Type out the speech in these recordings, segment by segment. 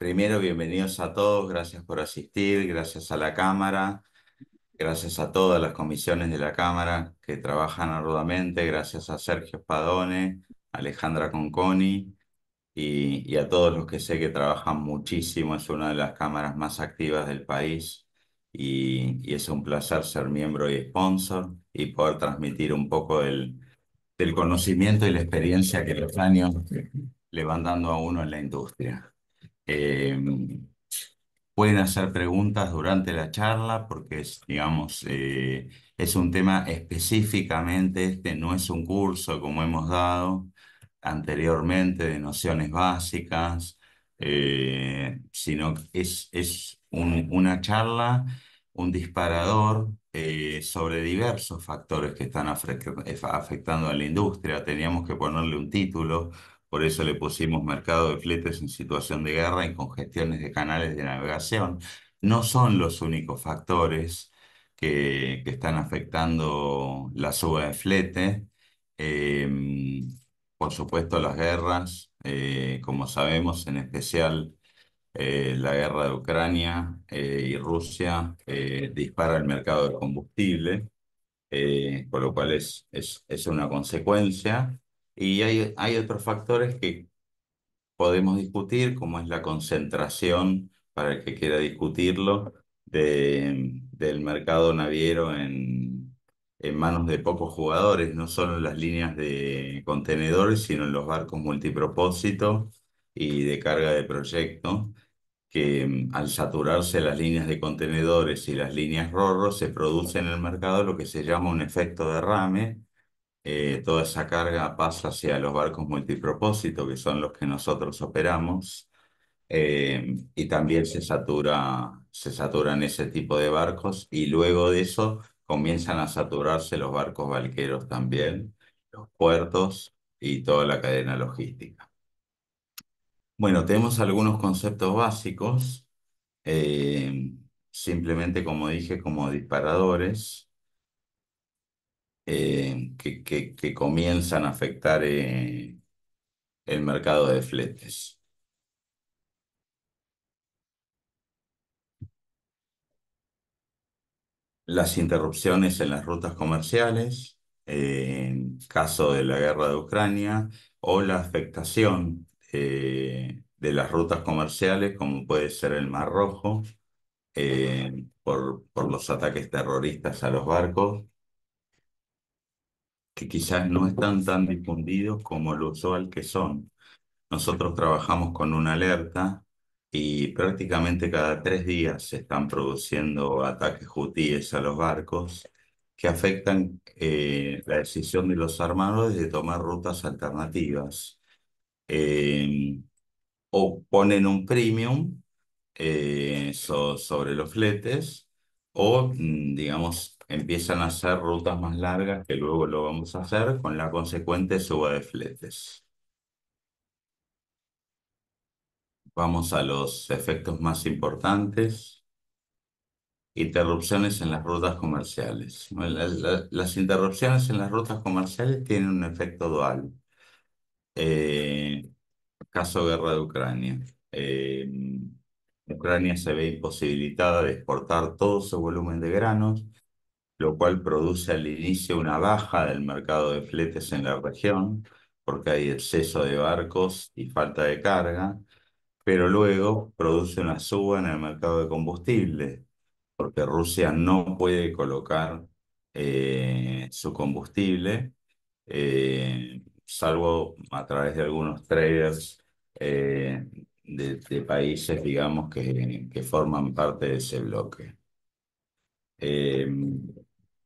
Primero, bienvenidos a todos, gracias por asistir, gracias a la Cámara, gracias a todas las comisiones de la Cámara que trabajan arduamente, gracias a Sergio Spadone, Alejandra Conconi y, a todos los que sé que trabajan muchísimo, es una de las cámaras más activas del país. Y, es un placer ser miembro y sponsor y poder transmitir un poco del conocimiento y la experiencia que los años le van dando a uno en la industria. Eh, pueden hacer preguntas durante la charla porque es, digamos, eh, es un tema específicamente este, no es un curso como hemos dado anteriormente de nociones básicas, eh, sino es, es una charla, un disparador sobre diversos factores que están afectando a la industria. Teníamos que ponerle un título por eso le pusimos mercado de fletes en situación de guerra y congestiones de canales de navegación. No son los únicos factores que, están afectando la suba de flete. Em, por supuesto, las guerras, eh, como sabemos, en especial eh, la guerra de Ucrania eh, y Rusia, dispara el mercado de combustible, por lo cual es, es una consecuencia. Y hay, otros factores que podemos discutir, como es la concentración, para el que quiera discutirlo, del mercado naviero en, manos de pocos jugadores, no solo en las líneas de contenedores, sino en los barcos multipropósito y de carga de proyecto, que al saturarse las líneas de contenedores y las líneas rorro, se produce en el mercado lo que se llama un efecto derrame, eh, toda esa carga pasa hacia los barcos multipropósitos, que son los que nosotros operamos, eh, y también se satura, se saturan ese tipo de barcos, y luego de eso comienzan a saturarse los barcos valqueros también, los puertos y toda la cadena logística. Bueno, tenemos algunos conceptos básicos, eh, simplemente como dije, como disparadores. Eh, que, comienzan a afectar eh, el mercado de fletes. Las interrupciones en las rutas comerciales, eh, en caso de la guerra de Ucrania, o la afectación de las rutas comerciales, como puede ser el Mar Rojo, por los ataques terroristas a los barcos, que quizás no están tan difundidos como lo usual que son. Nosotros trabajamos con una alerta y prácticamente cada tres días se están produciendo ataques hutíes a los barcos que afectan eh, la decisión de los armados de tomar rutas alternativas. Em, o ponen un premium eh, sobre los fletes o, mm, digamos, empiezan a hacer rutas más largas que luego lo vamos a hacer con la consecuente suba de fletes. Vamos a los efectos más importantes. Interrupciones en las rutas comerciales. Las interrupciones en las rutas comerciales tienen un efecto dual. Eh, caso guerra de Ucrania. Eh, Ucrania se ve imposibilitada de exportar todo su volumen de granos lo cual produce al inicio una baja del mercado de fletes en la región, porque hay exceso de barcos y falta de carga, pero luego produce una suba en el mercado de combustible, porque Rusia no puede colocar eh, su combustible, eh, salvo a través de algunos traders eh, de, países, digamos, que, que, forman parte de ese bloque.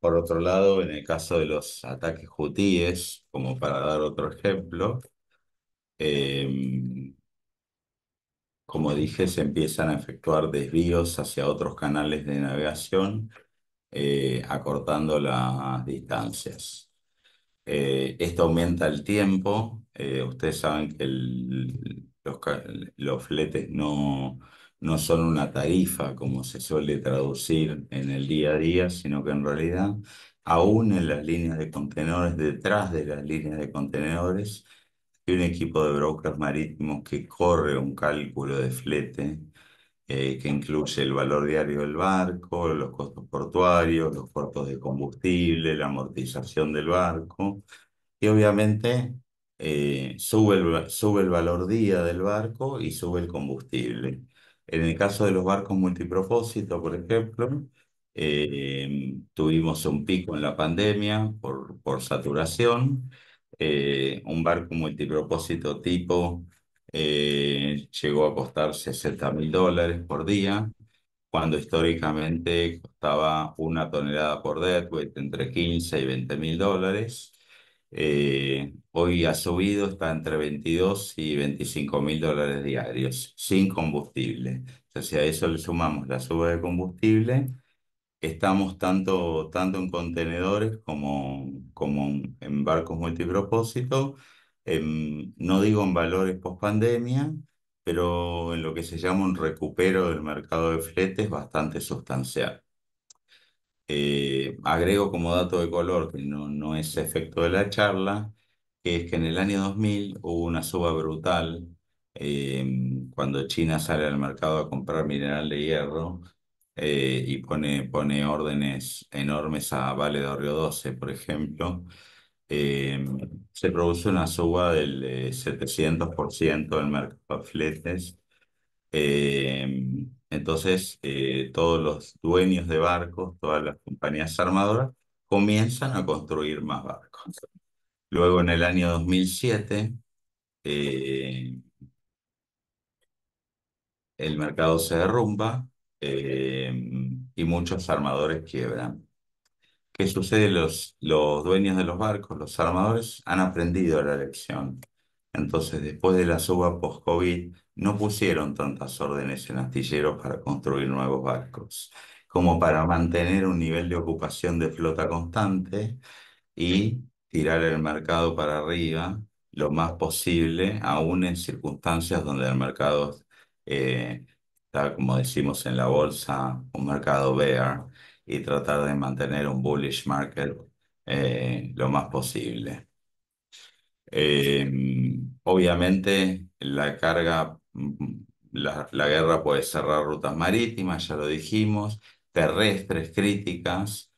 Por otro lado, en el caso de los ataques hutíes, como para dar otro ejemplo, em, como dije, se empiezan a efectuar desvíos hacia otros canales de navegación, eh, acortando las distancias. Eh, esto aumenta el tiempo. Eh, ustedes saben que los fletes no, no son una tarifa como se suele traducir en el día a día, sino que en realidad, aún en las líneas de contenedores, detrás de las líneas de contenedores, hay un equipo de brokers marítimos que corre un cálculo de flete eh, que incluye el valor diario del barco, los costos portuarios, los costos de combustible, la amortización del barco y obviamente eh, sube, el, sube el valor día del barco y sube el combustible. En el caso de los barcos multipropósitos, por ejemplo, eh, tuvimos un pico en la pandemia por, por saturación. Eh, un barco multipropósito tipo eh, llegó a costar 60 mil dólares por día, cuando históricamente costaba una tonelada por deadweight entre 15 y 20 mil dólares. Hoy ha subido, está entre 22 y 25 mil dólares diarios, sin combustible. Entonces, a eso le sumamos la suba de combustible, estamos tanto, tanto en contenedores como, como en barcos multipropósito, em, no digo en valores post pandemia, pero en lo que se llama un recupero del mercado de fletes bastante sustancial. Eh, agrego como dato de color, que no es efecto de la charla, que es que en el año 2000 hubo una suba brutal eh, cuando China sale al mercado a comprar mineral de hierro eh, y pone, pone órdenes enormes a Vale de Río 12, por ejemplo. Eh, se produce una suba del 700% del mercado de fletes. entonces, todos los dueños de barcos, todas las compañías armadoras, comienzan a construir más barcos. Luego en el año 2007, eh, el mercado se derrumba eh, y muchos armadores quiebran. ¿Qué sucede? Los, los dueños de los barcos, los armadores, han aprendido la lección. Entonces, después de la suba post-COVID, no pusieron tantas órdenes en astilleros para construir nuevos barcos, como para mantener un nivel de ocupación de flota constante y tirar el mercado para arriba lo más posible, aún en circunstancias donde el mercado eh, está, como decimos en la bolsa, un mercado bear y tratar de mantener un bullish market eh, lo más posible. Em, obviamente la carga, mm, la, guerra puede cerrar rutas marítimas, ya lo dijimos, terrestres críticas,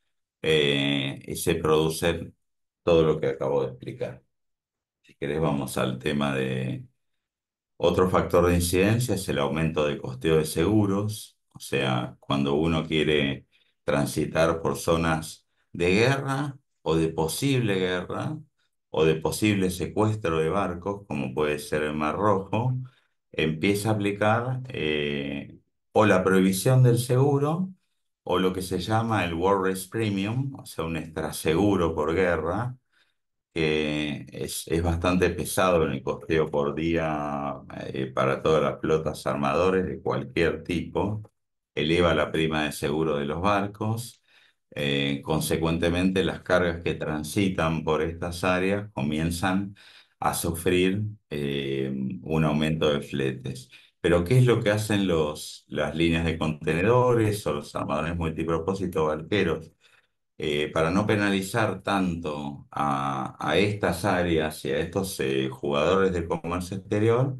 eh, y se producen todo lo que acabo de explicar. Si querés, vamos al tema de otro factor de incidencia, es el aumento de costeo de seguros, o sea, cuando uno quiere transitar por zonas de guerra o de posible guerra o de posible secuestro de barcos, como puede ser el Mar Rojo, empieza a aplicar eh, o la prohibición del seguro o lo que se llama el War Risk Premium, o sea, un extraseguro por guerra, que es, bastante pesado en el costeo por día eh, para todas las flotas armadores de cualquier tipo, eleva la prima de seguro de los barcos, eh, consecuentemente las cargas que transitan por estas áreas comienzan a sufrir eh, un aumento de fletes. Pero ¿qué es lo que hacen los, las líneas de contenedores o los armadores multipropósitos barqueros? Eh, para no penalizar tanto a, estas áreas y a estos eh, jugadores de comercio exterior,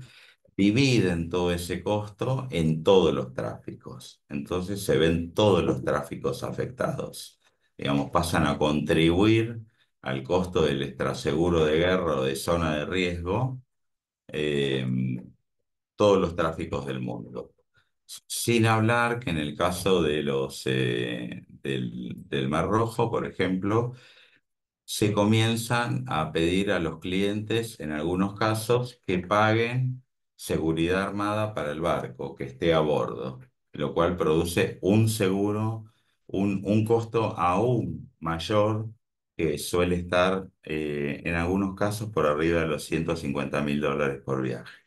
dividen todo ese costo en todos los tráficos. Entonces se ven todos los tráficos afectados. Digamos, pasan a contribuir al costo del extraseguro de guerra o de zona de riesgo. Eh, todos los tráficos del mundo. Sin hablar que en el caso de los, eh, del, Mar Rojo, por ejemplo, se comienzan a pedir a los clientes, en algunos casos, que paguen seguridad armada para el barco que esté a bordo, lo cual produce un seguro, un, un costo aún mayor que suele estar eh, en algunos casos por arriba de los 150 mil dólares por viaje.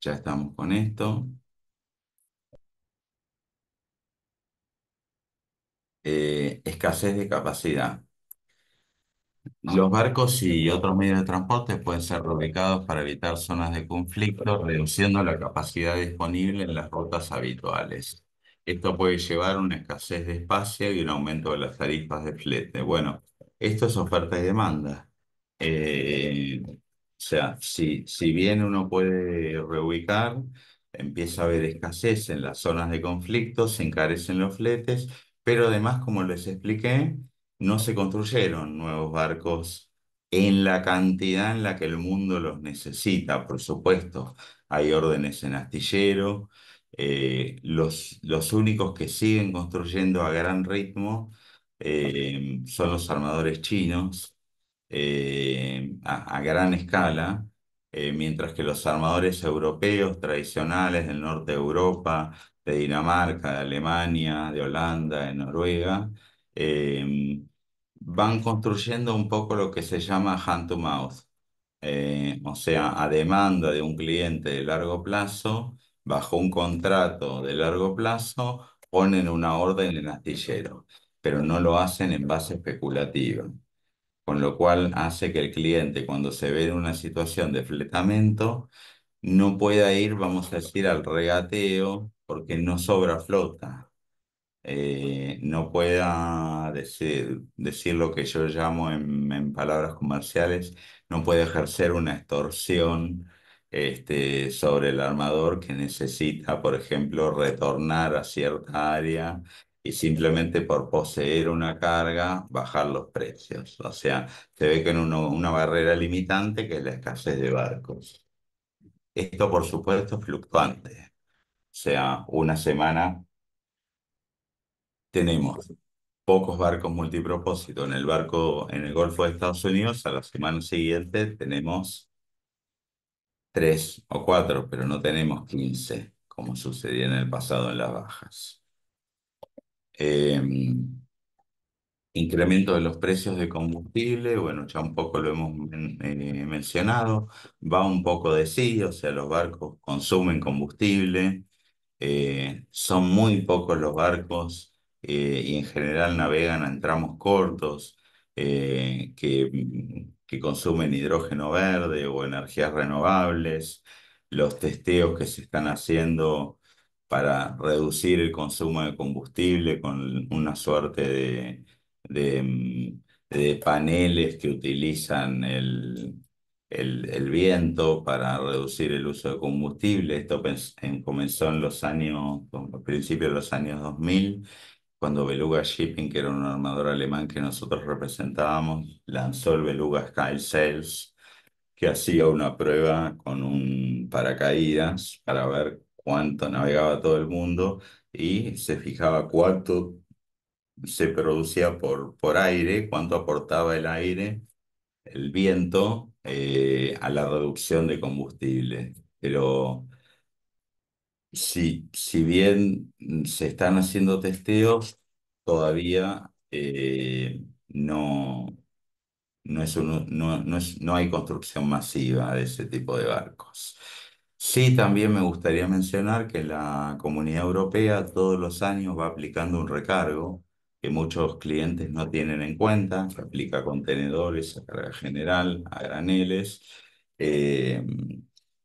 Ya, estamos con esto. Eh, escasez de capacidad. Los barcos y otros medios de transporte pueden ser reubicados para evitar zonas de conflicto, reduciendo la capacidad disponible en las rutas habituales. Esto puede llevar a una escasez de espacio y un aumento de las tarifas de flete. Bueno, esto es oferta y demanda. Eh, o sea, si, si bien uno puede reubicar, empieza a haber escasez en las zonas de conflicto, se encarecen los fletes, pero además, como les expliqué, no se construyeron nuevos barcos en la cantidad en la que el mundo los necesita, por supuesto. Hay órdenes en astillero, eh, los, únicos que siguen construyendo a gran ritmo eh, son los armadores chinos eh, a, gran escala, eh, mientras que los armadores europeos tradicionales del norte de Europa, de Dinamarca, de Alemania, de Holanda, de Noruega, em, van construyendo un poco lo que se llama hand to mouth, eh, o sea, a demanda de un cliente de largo plazo, bajo un contrato de largo plazo, ponen una orden en astillero, pero no lo hacen en base especulativa con lo cual hace que el cliente cuando se ve en una situación de fletamento no pueda ir, vamos a decir, al regateo porque no sobra flota. Eh, no pueda decir, lo que yo llamo en, palabras comerciales, no puede ejercer una extorsión este, sobre el armador que necesita, por ejemplo, retornar a cierta área y simplemente por poseer una carga bajar los precios. O sea, se ve que en una barrera limitante que es la escasez de barcos. Esto, por supuesto, es fluctuante. O sea, una semana tenemos pocos barcos multipropósito en el barco en el Golfo de Estados Unidos, a la semana siguiente tenemos tres o cuatro, pero no tenemos quince, como sucedía en el pasado en las bajas. Em, incremento de los precios de combustible, bueno, ya un poco lo hemos eh, mencionado, va un poco de sí, o sea, los barcos consumen combustible, eh, son muy pocos los barcos eh, y en general navegan a tramos cortos que, que consumen hidrógeno verde o energías renovables, los testeos que se están haciendo para reducir el consumo de combustible con una suerte de, mm, paneles que utilizan el, el, viento para reducir el uso de combustible. Esto comenzó en los años, a principios de los años 2000, cuando Beluga Shipping, que era un armador alemán que nosotros representábamos, lanzó el Beluga Sky Sales, que hacía una prueba con un paracaídas para ver cuánto navegaba todo el mundo y se fijaba cuánto se producía por, por aire, cuánto aportaba el aire, el viento, eh, a la reducción de combustible. Pero si, si bien se están haciendo testeos, todavía eh, no, no hay construcción masiva de ese tipo de barcos. Sí, también me gustaría mencionar que la Comunidad Europea todos los años va aplicando un recargo que muchos clientes no tienen en cuenta, se aplica a contenedores, a carga general, a graneles, eh,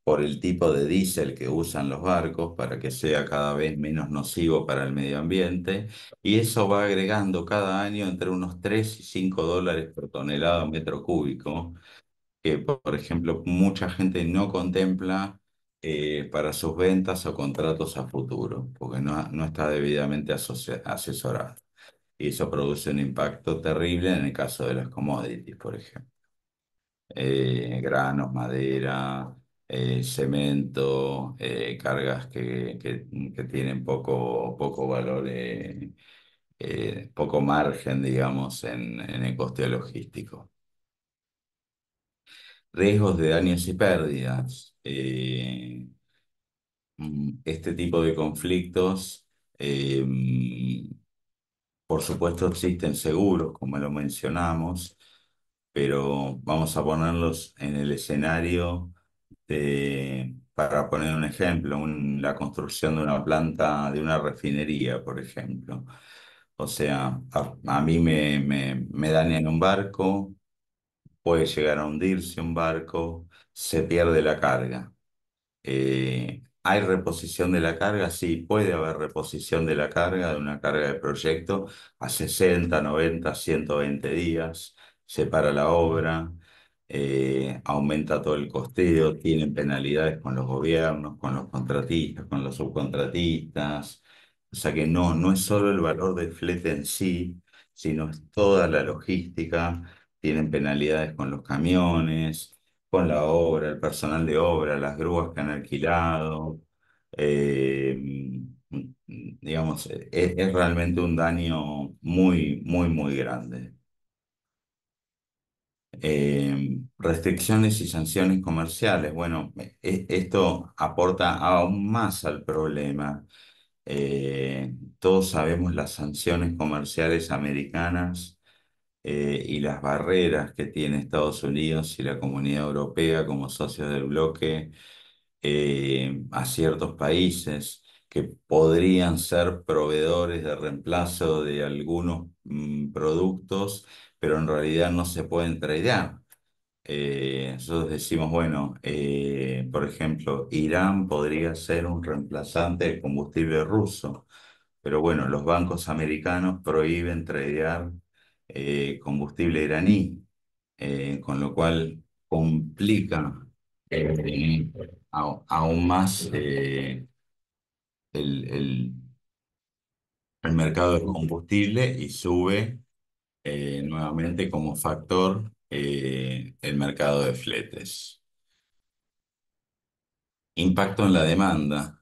por el tipo de diésel que usan los barcos para que sea cada vez menos nocivo para el medio ambiente, y eso va agregando cada año entre unos 3 y 5 dólares por tonelada metro cúbico, que por ejemplo mucha gente no contempla eh, para sus ventas o contratos a futuro, porque no, está debidamente asesorado. Y eso produce un impacto terrible en el caso de las commodities, por ejemplo. Eh, granos, madera, eh, cemento, cargas que, que, tienen poco, poco valor, poco margen, digamos, en, en el coste logístico. Riesgos de daños y pérdidas eh, mm, este tipo de conflictos, em, por supuesto, existen seguros, como lo mencionamos, pero vamos a ponerlos en el escenario para poner un ejemplo, la construcción de una planta, de una refinería, por ejemplo. O sea, a, mí me, me, me dañan un barco, puede llegar a hundirse un barco, se pierde la carga. Eh, ¿Hay reposición de la carga? Sí, puede haber reposición de la carga, de una carga de proyecto, a 60, 90, 120 días, se para la obra, eh, aumenta todo el costeo, tienen penalidades con los gobiernos, con los contratistas, con los subcontratistas. O sea que no, no es solo el valor del flete en sí, sino es toda la logística, tienen penalidades con los camiones, con la obra, el personal de obra, las grúas que han alquilado. Eh, digamos, es, realmente un daño muy, muy, muy grande. Eh, restricciones y sanciones comerciales. Bueno, e, esto aporta aún más al problema. Eh, todos sabemos las sanciones comerciales americanas eh, y las barreras que tiene Estados Unidos y la Comunidad Europea como socios del bloque eh, a ciertos países que podrían ser proveedores de reemplazo de algunos mm, productos, pero en realidad no se pueden tradear. Eh, nosotros decimos, bueno, por ejemplo, Irán podría ser un reemplazante del combustible ruso, pero bueno, los bancos americanos prohíben tradear eh, combustible iraní, eh, con lo cual complica eh, aún más el, el, mercado de combustible y sube nuevamente como factor el mercado de fletes. Impacto en la demanda.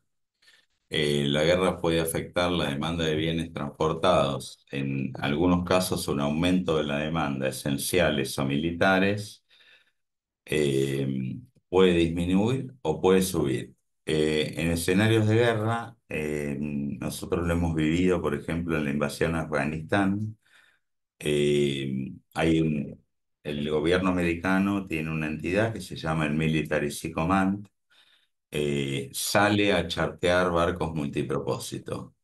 Eh, la guerra puede afectar la demanda de bienes transportados, en algunos casos un aumento de la demanda esenciales o militares eh, puede disminuir o puede subir. Eh, en escenarios de guerra, nosotros lo hemos vivido, por ejemplo, en la invasión a Afganistán, hay el gobierno americano tiene una entidad que se llama el Military Command, eh, sale a chartear barcos multipropósito.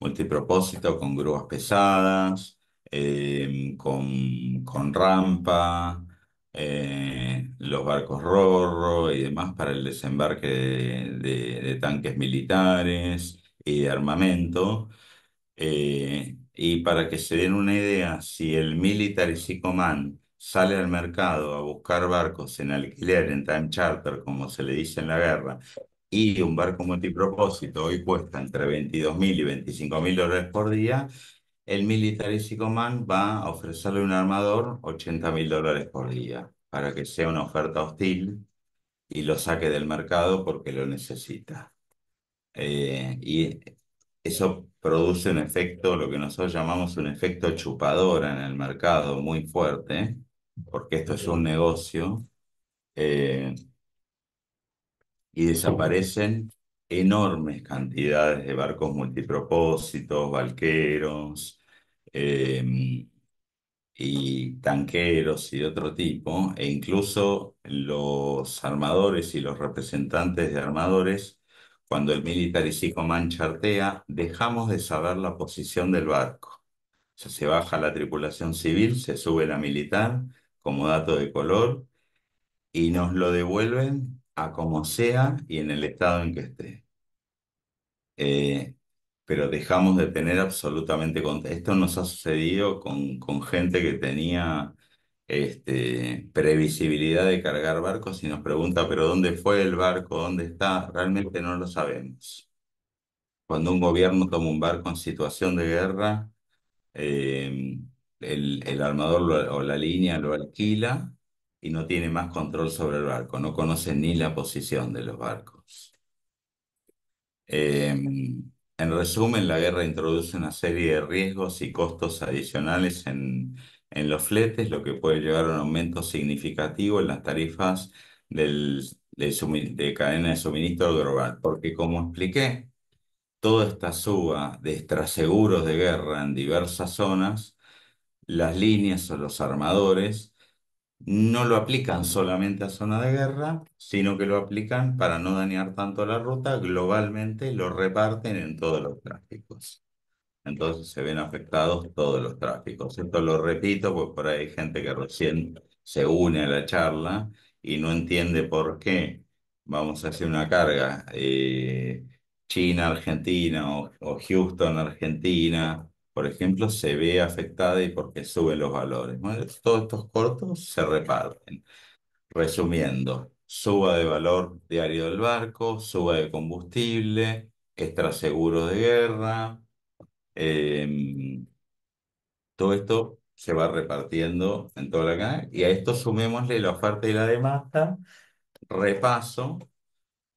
Multipropósito con grúas pesadas, eh, con, rampa, eh, los barcos Rorro y demás para el desembarque de, tanques militares y de armamento. y para que se den una idea, si el militar Military Command sale al mercado a buscar barcos en alquiler, en time charter, como se le dice en la guerra, y un barco multipropósito hoy cuesta entre 22 mil y 25 mil dólares por día, el Military man va a ofrecerle a un armador 80 mil dólares por día para que sea una oferta hostil y lo saque del mercado porque lo necesita. Eh, y eso produce un efecto, lo que nosotros llamamos un efecto chupadora en el mercado muy fuerte, porque esto es un negocio, eh, y desaparecen enormes cantidades de barcos multipropósitos, balqueros, em, y tanqueros y de otro tipo, e incluso los armadores y los representantes de armadores, cuando el militar y Command chartea, dejamos de saber la posición del barco. se baja la tripulación civil, se sube la militar, como dato de color y nos lo devuelven a como sea y en el estado en que esté. Eh, pero dejamos de tener absolutamente Esto nos ha sucedido con, con gente que tenía este, previsibilidad de cargar barcos y nos pregunta, pero ¿dónde fue el barco? ¿Dónde está? Realmente no lo sabemos. Cuando un gobierno toma un barco en situación de guerra, eh, el, armador o la línea lo alquila y no tiene más control sobre el barco, no conoce ni la posición de los barcos. Eh, en resumen, la guerra introduce una serie de riesgos y costos adicionales en, los fletes, lo que puede llevar a un aumento significativo en las tarifas de cadena de suministro global, porque como expliqué, toda esta suba de extraseguros de guerra en diversas zonas las líneas o los armadores no lo aplican solamente a zona de guerra, sino que lo aplican para no dañar tanto la ruta, globalmente lo reparten en todos los tráficos. Entonces se ven afectados todos los tráficos. Esto lo repito, pues por ahí hay gente que recién se une a la charla y no entiende por qué vamos a hacer una carga eh, China-Argentina o Houston-Argentina por ejemplo, se ve afectada y porque suben los valores. todos estos cortos se reparten. Resumiendo, suba de valor diario del barco, suba de combustible, seguro de guerra. Em, todo esto se va repartiendo en toda la cadena. Y a esto sumémosle la parte y la demanda, repaso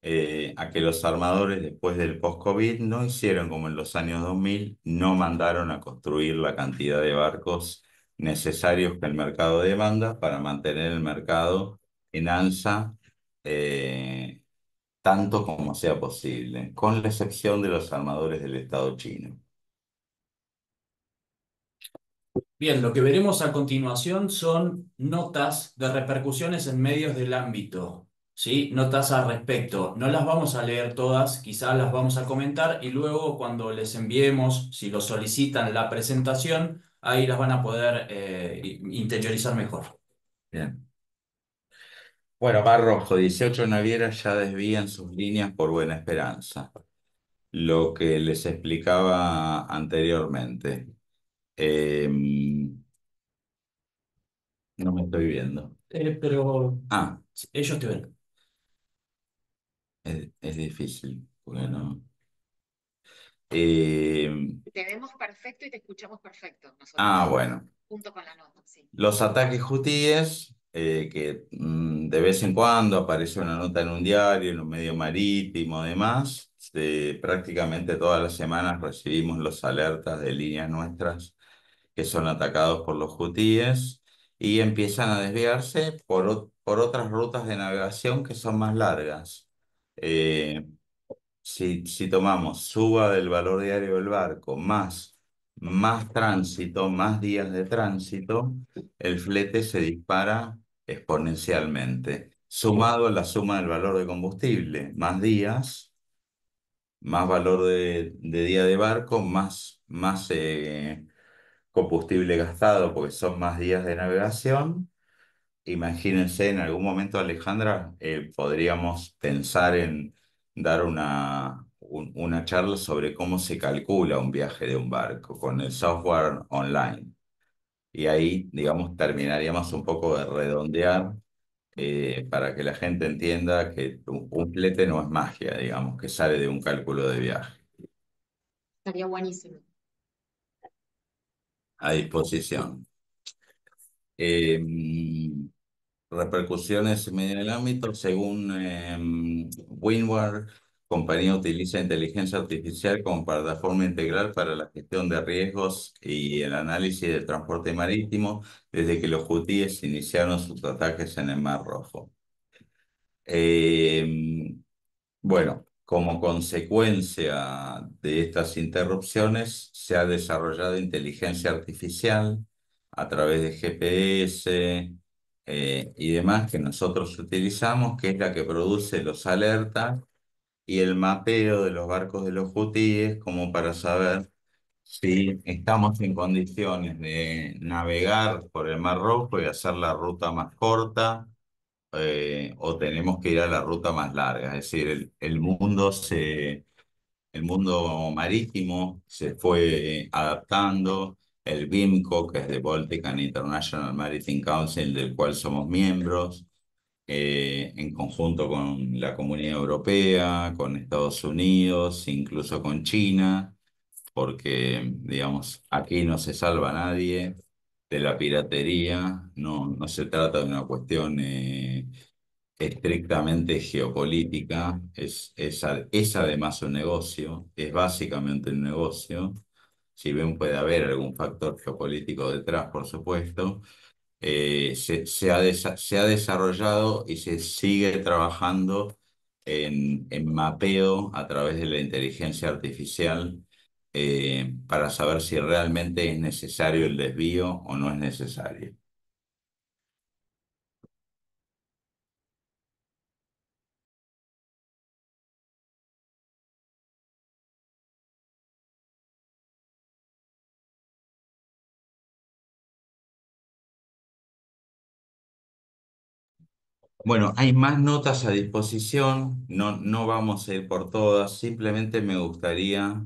eh, a que los armadores después del post-COVID no hicieron como en los años 2000, no mandaron a construir la cantidad de barcos necesarios que el mercado demanda para mantener el mercado en alza eh, tanto como sea posible, con la excepción de los armadores del Estado chino. Bien, lo que veremos a continuación son notas de repercusiones en medios del ámbito ¿sí? notas al respecto. No las vamos a leer todas, quizás las vamos a comentar y luego cuando les enviemos, si lo solicitan, la presentación, ahí las van a poder eh, interiorizar mejor. Bien. Bueno, Mar Rojo, 18 navieras ya desvían sus líneas por Buena Esperanza. Lo que les explicaba anteriormente. Em, no me estoy viendo. Eh, pero. Ah. Ellos te ven es, difícil, bueno. Eh, te vemos perfecto y te escuchamos perfecto. ah, bueno. Junto con la nota, Los ataques hutíes, eh, que mm, de vez en cuando aparece una nota en un diario, en un medio marítimo, demás. prácticamente todas las semanas recibimos los alertas de líneas nuestras que son atacados por los hutíes y empiezan a desviarse por, por otras rutas de navegación que son más largas. Eh, si, si tomamos suba del valor diario del barco más más tránsito, más días de tránsito, el flete se dispara exponencialmente. Sumado a la suma del valor de combustible, más días, más valor de, día de barco, más, más eh, combustible gastado porque son más días de navegación, Imagínense, en algún momento, Alejandra, eh, podríamos pensar en dar una, una charla sobre cómo se calcula un viaje de un barco con el software online. Y ahí, digamos, terminaríamos un poco de redondear eh, para que la gente entienda que un flete no es magia, digamos, que sale de un cálculo de viaje. Estaría buenísimo. A disposición. Eh, repercusiones en el ámbito, según em, Windward, compañía utiliza inteligencia artificial como plataforma integral para la gestión de riesgos y el análisis del transporte marítimo desde que los hutíes iniciaron sus ataques en el Mar Rojo. Em, bueno, como consecuencia de estas interrupciones, se ha desarrollado inteligencia artificial a través de GPS, eh, y demás que nosotros utilizamos, que es la que produce los alertas y el mapeo de los barcos de los hutíes como para saber si estamos en condiciones de navegar por el Mar Rojo y hacer la ruta más corta eh, o tenemos que ir a la ruta más larga. Es decir, el, el mundo se, el mundo marítimo se fue adaptando, el BIMCO, que es de Baltic International Maritime Council, del cual somos miembros, eh, en conjunto con la Comunidad Europea, con Estados Unidos, incluso con China, porque, digamos, aquí no se salva nadie de la piratería, no, no se trata de una cuestión... Eh, estrictamente geopolítica, es, es, es además un negocio, es básicamente un negocio, si bien puede haber algún factor geopolítico detrás, por supuesto, eh, se, ha desarrollado y se sigue trabajando en, mapeo a través de la inteligencia artificial eh, para saber si realmente es necesario el desvío o no es necesario. Bueno, hay más notas a disposición, no, no vamos a ir por todas, simplemente me gustaría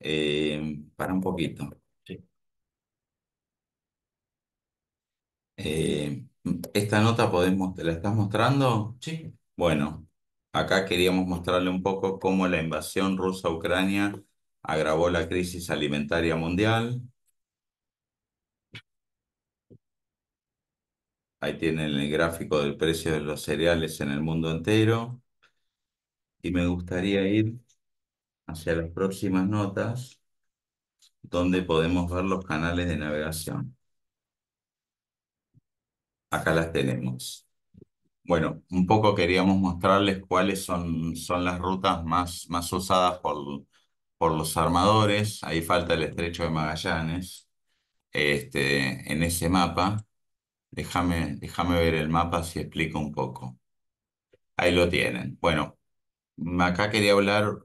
eh, para un poquito. Eh, ¿esta nota podemos, te la estás mostrando? Sí. Bueno, acá queríamos mostrarle un poco cómo la invasión rusa a Ucrania agravó la crisis alimentaria mundial. Ahí tienen el gráfico del precio de los cereales en el mundo entero. Y me gustaría ir hacia las próximas notas donde podemos ver los canales de navegación. Acá las tenemos. Bueno, un poco queríamos mostrarles cuáles son, son las rutas más, más usadas por, por los armadores. Ahí falta el estrecho de Magallanes este, en ese mapa. Déjame, ver el mapa si explico un poco. Ahí lo tienen. Bueno, acá quería hablar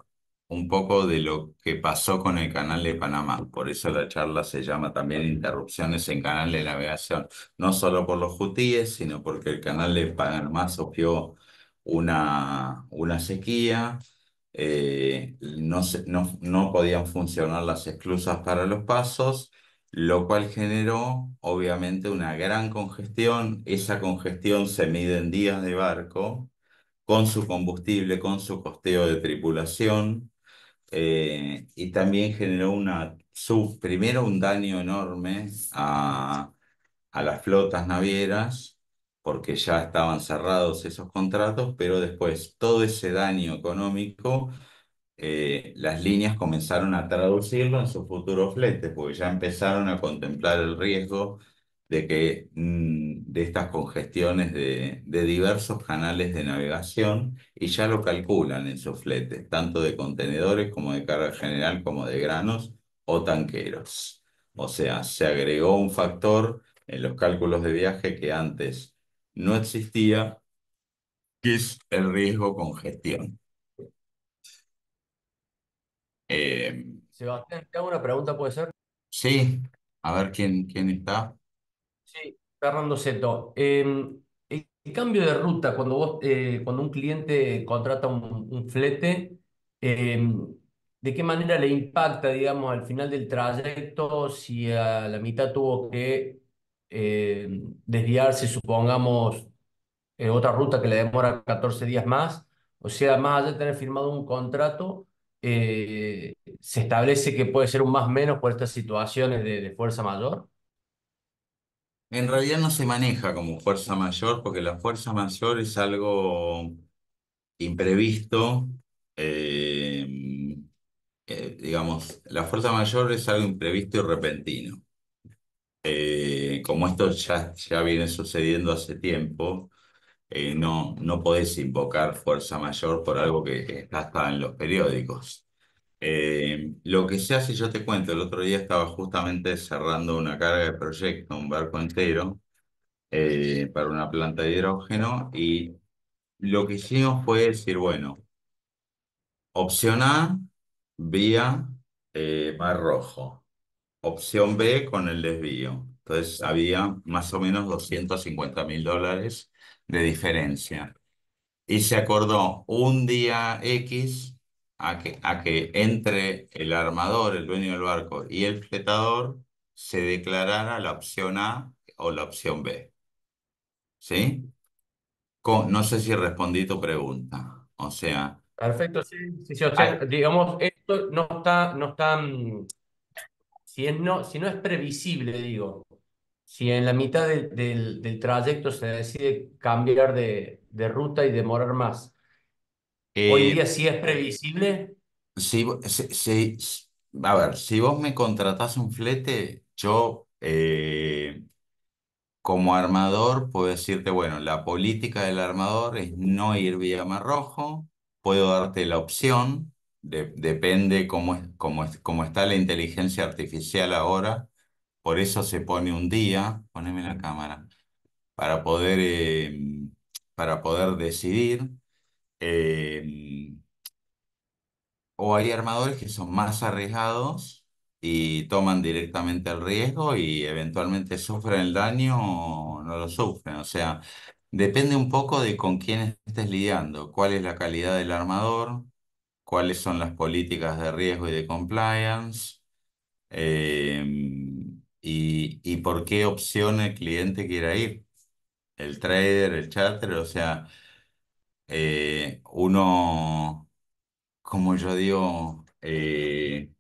un poco de lo que pasó con el canal de Panamá. Por eso la charla se llama también Interrupciones en Canal de Navegación. No solo por los hutíes, sino porque el canal de Panamá sufrió una, sequía. Eh, no, no podían funcionar las esclusas para los pasos lo cual generó obviamente una gran congestión. Esa congestión se mide en días de barco, con su combustible, con su costeo de tripulación, eh, y también generó una, primero un daño enorme a las flotas navieras, porque ya estaban cerrados esos contratos, pero después todo ese daño económico eh, las líneas comenzaron a traducirlo en sus futuros fletes, porque ya empezaron a contemplar el riesgo de que mm, de estas congestiones de, de, diversos canales de navegación y ya lo calculan en sus fletes, tanto de contenedores como de carga general, como de granos o tanqueros. O sea, se agregó un factor en los cálculos de viaje que antes no existía, que es el riesgo congestión. Eh, Sebastián, te hago una pregunta, ¿puede ser? Sí, a ver quién, quién está. Sí, Fernando Seto. Em, el cambio de ruta, cuando, vos, eh, cuando un cliente contrata un, flete, em, ¿de qué manera le impacta, digamos, al final del trayecto si a la mitad tuvo que em, desviarse, supongamos, eh, otra ruta que le demora 14 días más? O sea, más allá de tener firmado un contrato, eh, se establece que puede ser un más menos por estas situaciones de, fuerza mayor? En realidad no se maneja como fuerza mayor porque la fuerza mayor es algo imprevisto. Eh, eh, digamos, la fuerza mayor es algo imprevisto y repentino. como esto ya, ya viene sucediendo hace tiempo, eh, no, no podés invocar fuerza mayor por algo que está en los periódicos. Eh, lo que se si yo te cuento, el otro día estaba justamente cerrando una carga de proyecto, un barco entero, eh, para una planta de hidrógeno, y lo que hicimos fue decir, bueno, opción A, vía mar rojo, opción B con el desvío. Entonces había más o menos 250 mil dólares de diferencia. Y se acordó un día X a que, a que entre el armador, el dueño del barco y el fletador se declarara la opción A o la opción B. ¿Sí? Con, no sé si respondí tu pregunta. O sea. Perfecto, sí. Ah. digamos, esto no está, no está. Mm, si, es no, si no es previsible, digo, si en la mitad del, trayecto se decide cambiar de, ruta y demorar más, ¿hoy eh, día sí es previsible? Si, a ver, si vos me contratás un flete, yo eh, como armador puedo decirte, bueno, la política del armador es no ir vía mar rojo, puedo darte la opción, depende cómo, es, cómo, es, cómo está la inteligencia artificial ahora por eso se pone un día, poneme la cámara, para poder, em, para poder decidir. Em, o hay armadores que son más arriesgados y toman directamente el riesgo y eventualmente sufren el daño o no lo sufren. O sea, depende un poco de con quién estés lidiando, cuál es la calidad del armador, cuáles son las políticas de riesgo y de compliance. Em, y, por qué opción el cliente quiera ir. El trader, el charter, o sea, eh, uno, como yo digo, eh,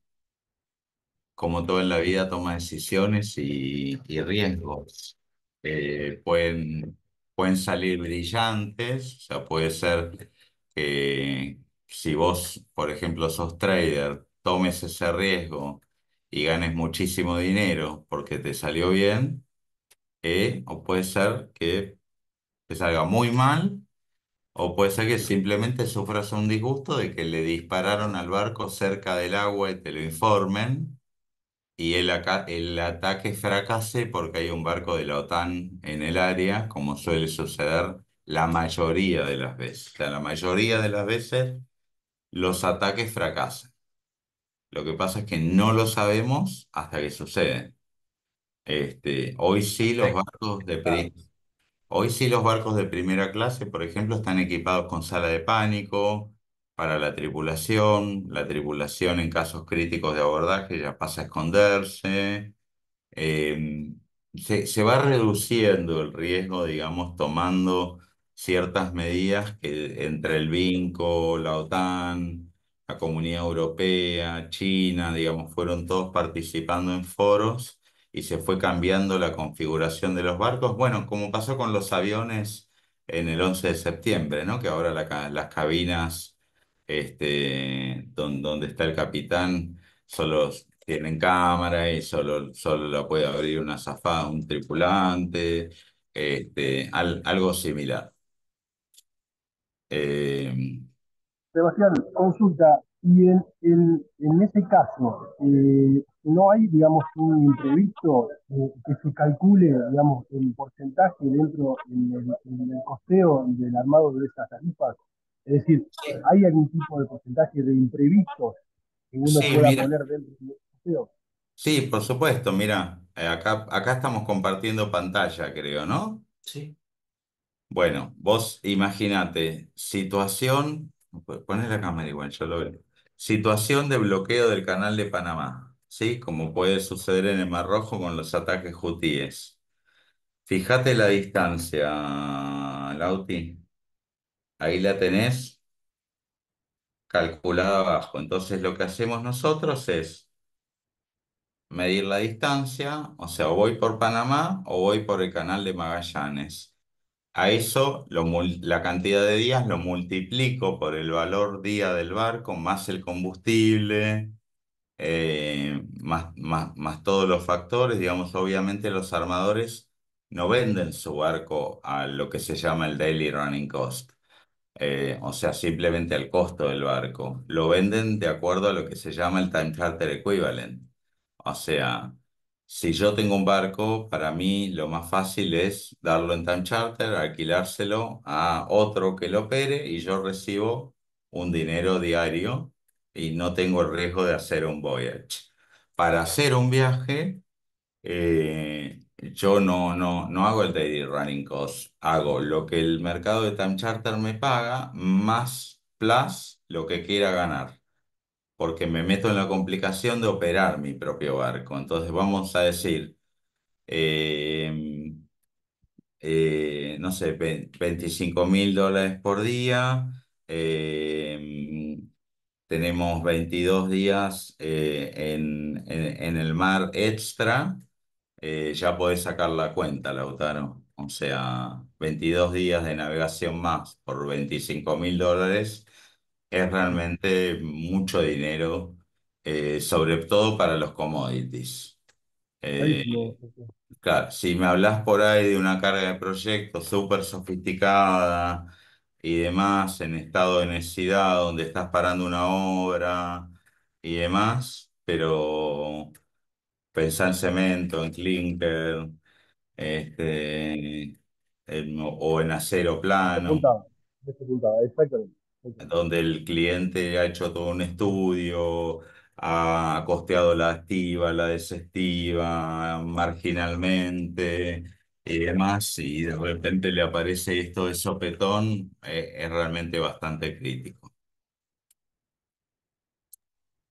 como todo en la vida, toma decisiones y, riesgos. Eh, pueden, pueden salir brillantes, o sea, puede ser que si vos, por ejemplo, sos trader, tomes ese riesgo y ganes muchísimo dinero porque te salió bien, eh, o puede ser que te salga muy mal, o puede ser que simplemente sufras un disgusto de que le dispararon al barco cerca del agua y te lo informen, y el, el ataque fracase porque hay un barco de la OTAN en el área, como suele suceder la mayoría de las veces. O sea, la mayoría de las veces los ataques fracasan. Lo que pasa es que no lo sabemos hasta que sucede. Este, hoy sí los barcos de hoy sí los barcos de primera clase, por ejemplo, están equipados con sala de pánico para la tripulación. La tripulación en casos críticos de abordaje ya pasa a esconderse. Em, se, se va reduciendo el riesgo, digamos, tomando ciertas medidas que entre el BINCO, la OTAN, la Comunidad Europea, China, digamos, fueron todos participando en foros y se fue cambiando la configuración de los barcos. Bueno, como pasó con los aviones en el 11 de septiembre, ¿no? Que ahora las cabinas este, donde está el capitán solo tienen cámara y solo, solo la puede abrir una zafada, un tripulante, este, algo similar. Eh, Sebastián, consulta, y en, ese caso, eh, ¿no hay, digamos, un imprevisto eh, que se calcule, digamos, el porcentaje dentro en el, costeo del armado de esas tarifas? Es decir, ¿hay algún tipo de porcentaje de imprevistos que uno pueda poner dentro del este costeo? Sí, por supuesto, mira, eh, acá, acá estamos compartiendo pantalla, creo, ¿no? Sí. Bueno, vos imagínate, situación pues, pones la cámara igual, yo lo veo. Situación de bloqueo del canal de Panamá, ¿sí? Como puede suceder en el Mar Rojo con los ataques hutíes. Fíjate la distancia, Lauti. Ahí la tenés calculada abajo. Entonces lo que hacemos nosotros es medir la distancia, o sea, o voy por Panamá o voy por el canal de Magallanes. A eso la cantidad de días lo multiplico por el valor día del barco, más el combustible, eh, más, más, todos los factores. Digamos, obviamente los armadores no venden su barco a lo que se llama el daily running cost, eh, o sea, simplemente al costo del barco. Lo venden de acuerdo a lo que se llama el time charter equivalent, o sea, si yo tengo un barco, para mí lo más fácil es darlo en time charter, alquilárselo a otro que lo opere y yo recibo un dinero diario y no tengo el riesgo de hacer un voyage. Para hacer un viaje, eh, yo no, no, no hago el daily running cost, hago lo que el mercado de time charter me paga más plus lo que quiera ganar porque me meto en la complicación de operar mi propio barco. Entonces vamos a decir, em, eh, no sé, 25 mil dólares por día, em, tenemos 22 días eh, en, en, el mar extra, eh, ya podés sacar la cuenta, Lautaro. O sea, 22 días de navegación más por 25 mil dólares es realmente mucho dinero, eh, sobre todo para los commodities. Eh, claro, si me hablas por ahí de una carga de proyectos súper sofisticada y demás, en estado de necesidad, donde estás parando una obra y demás, pero pensar en cemento, en clinker, este, o en acero plano, donde el cliente ha hecho todo un estudio, ha costeado la activa, la desestiva marginalmente y demás, y de repente le aparece esto de sopetón, eh, es realmente bastante crítico.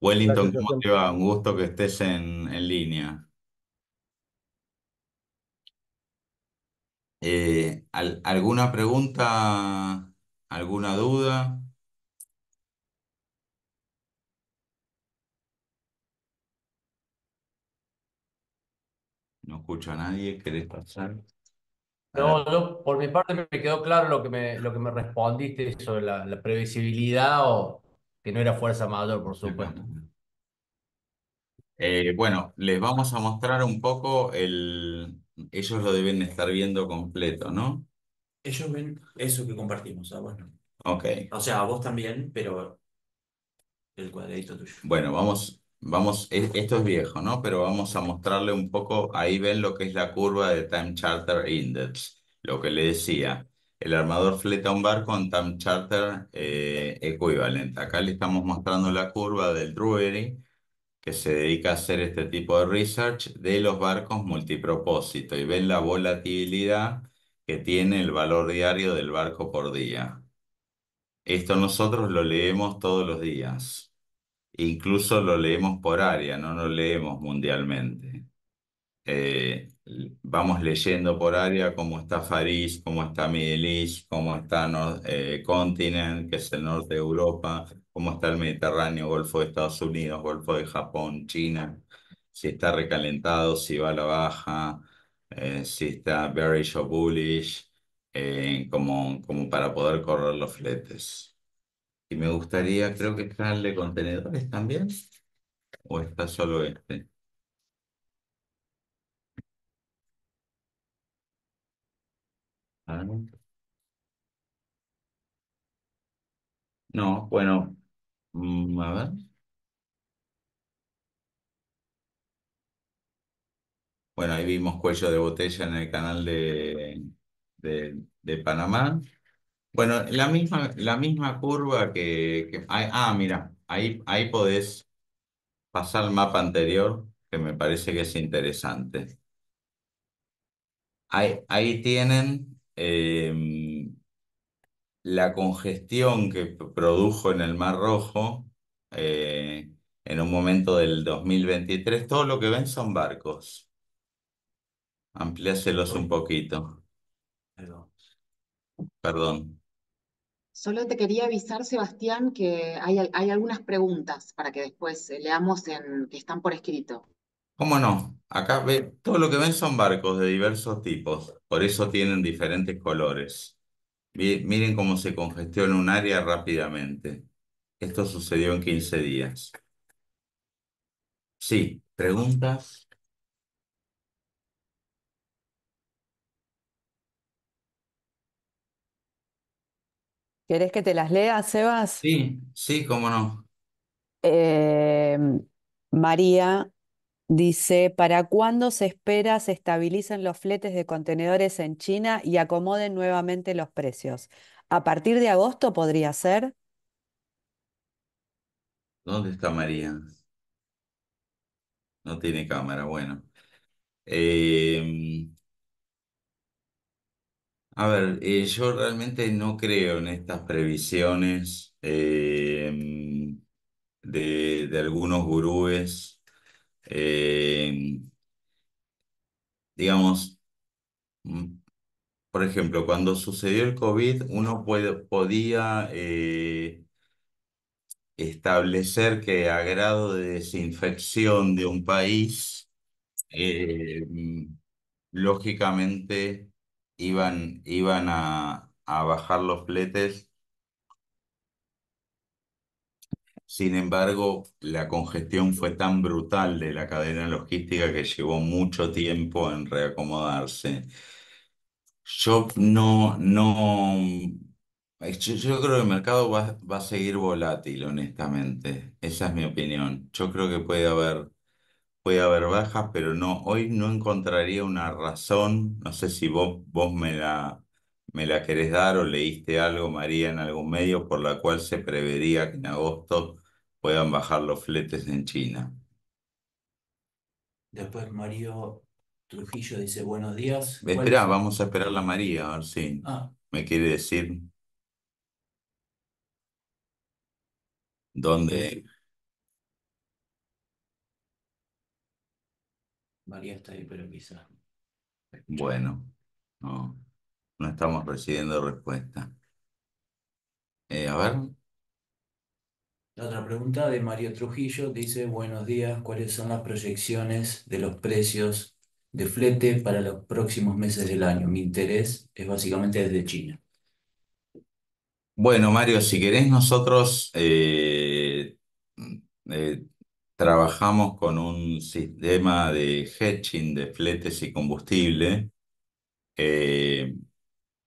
Wellington, ¿cómo te va? Un gusto que estés en, línea. Eh, ¿alguna pregunta, alguna duda? No escucho a nadie, ¿querés pasar? No, por mi parte me quedó claro lo que me, lo que me respondiste sobre la, previsibilidad o que no era fuerza mayor, por supuesto. Eh, bueno, les vamos a mostrar un poco el... Ellos lo deben estar viendo completo, ¿no? Ellos ven eso que compartimos, ah, bueno. Ok. O sea, a vos también, pero el cuadradito tuyo. Bueno, vamos Vamos, esto es viejo, ¿no? Pero vamos a mostrarle un poco, ahí ven lo que es la curva de Time Charter Index, lo que le decía. El armador fleta un barco en Time Charter eh, equivalente. Acá le estamos mostrando la curva del Drury, que se dedica a hacer este tipo de research de los barcos multipropósito. Y ven la volatilidad que tiene el valor diario del barco por día. Esto nosotros lo leemos todos los días. E incluso lo leemos por área, no lo leemos mundialmente. Eh, vamos leyendo por área cómo está Faris, cómo está Middle East, cómo está eh, Continent, que es el norte de Europa, cómo está el Mediterráneo, Golfo de Estados Unidos, Golfo de Japón, China, si está recalentado, si va a la baja, eh, si está bearish o bullish, como, como para poder correr los fletes. Y me gustaría, creo que está el de contenedores también. ¿O está solo este? Ah. No, bueno, mm, a ver. Bueno, ahí vimos cuello de botella en el canal de, de Panamá. Bueno, la misma, la misma curva que, ah, mira, ahí, ahí podés pasar el mapa anterior, que me parece que es interesante. Ahí, ahí tienen em, la congestión que produjo en el Mar Rojo eh, en un momento del 2023. Todo lo que ven son barcos. Ampliáselos un poquito. Perdón. Solo te quería avisar, Sebastián, que hay, algunas preguntas para que después eh, leamos en que están por escrito. ¿Cómo no? Acá todo lo que ven son barcos de diversos tipos, por eso tienen diferentes colores. Miren cómo se congestiona un área rápidamente. Esto sucedió en 15 días. Sí, preguntas. ¿Querés que te las lea, Sebas? Sí, sí, cómo no. Eh, María dice, ¿para cuándo se espera se estabilicen los fletes de contenedores en China y acomoden nuevamente los precios? ¿A partir de agosto podría ser? ¿Dónde está María? No tiene cámara, bueno. Eh, a ver, eh, yo realmente no creo en estas previsiones em, de, algunos gurúes. Em, digamos, mm, por ejemplo, cuando sucedió el COVID, uno podía eh, establecer que a grado de desinfección de un país, em, lógicamente iban, iban a, bajar los fletes. Sin embargo, la congestión fue tan brutal de la cadena logística que llevó mucho tiempo en reacomodarse. Yo no, no, creo que el mercado va, va a seguir volátil, honestamente. Esa es mi opinión. Yo creo que puede haber puede haber bajas, pero no, hoy no encontraría una razón, no sé si vos, vos me la, me la querés dar o leíste algo, María, en algún medio por la cual se prevería que en agosto puedan bajar los fletes en China. Después Mario Trujillo dice buenos días. Espera, vamos a esperar a María, a ver si ah. me quiere decir dónde María está ahí, pero quizás. Bueno, no, no estamos recibiendo respuesta. Eh, a ver. La otra pregunta de Mario Trujillo dice, buenos días, ¿cuáles son las proyecciones de los precios de flete para los próximos meses del año? Mi interés es básicamente desde China. Bueno, Mario, si querés nosotros eh, eh, trabajamos con un sistema de hedging de fletes y combustible. Eh,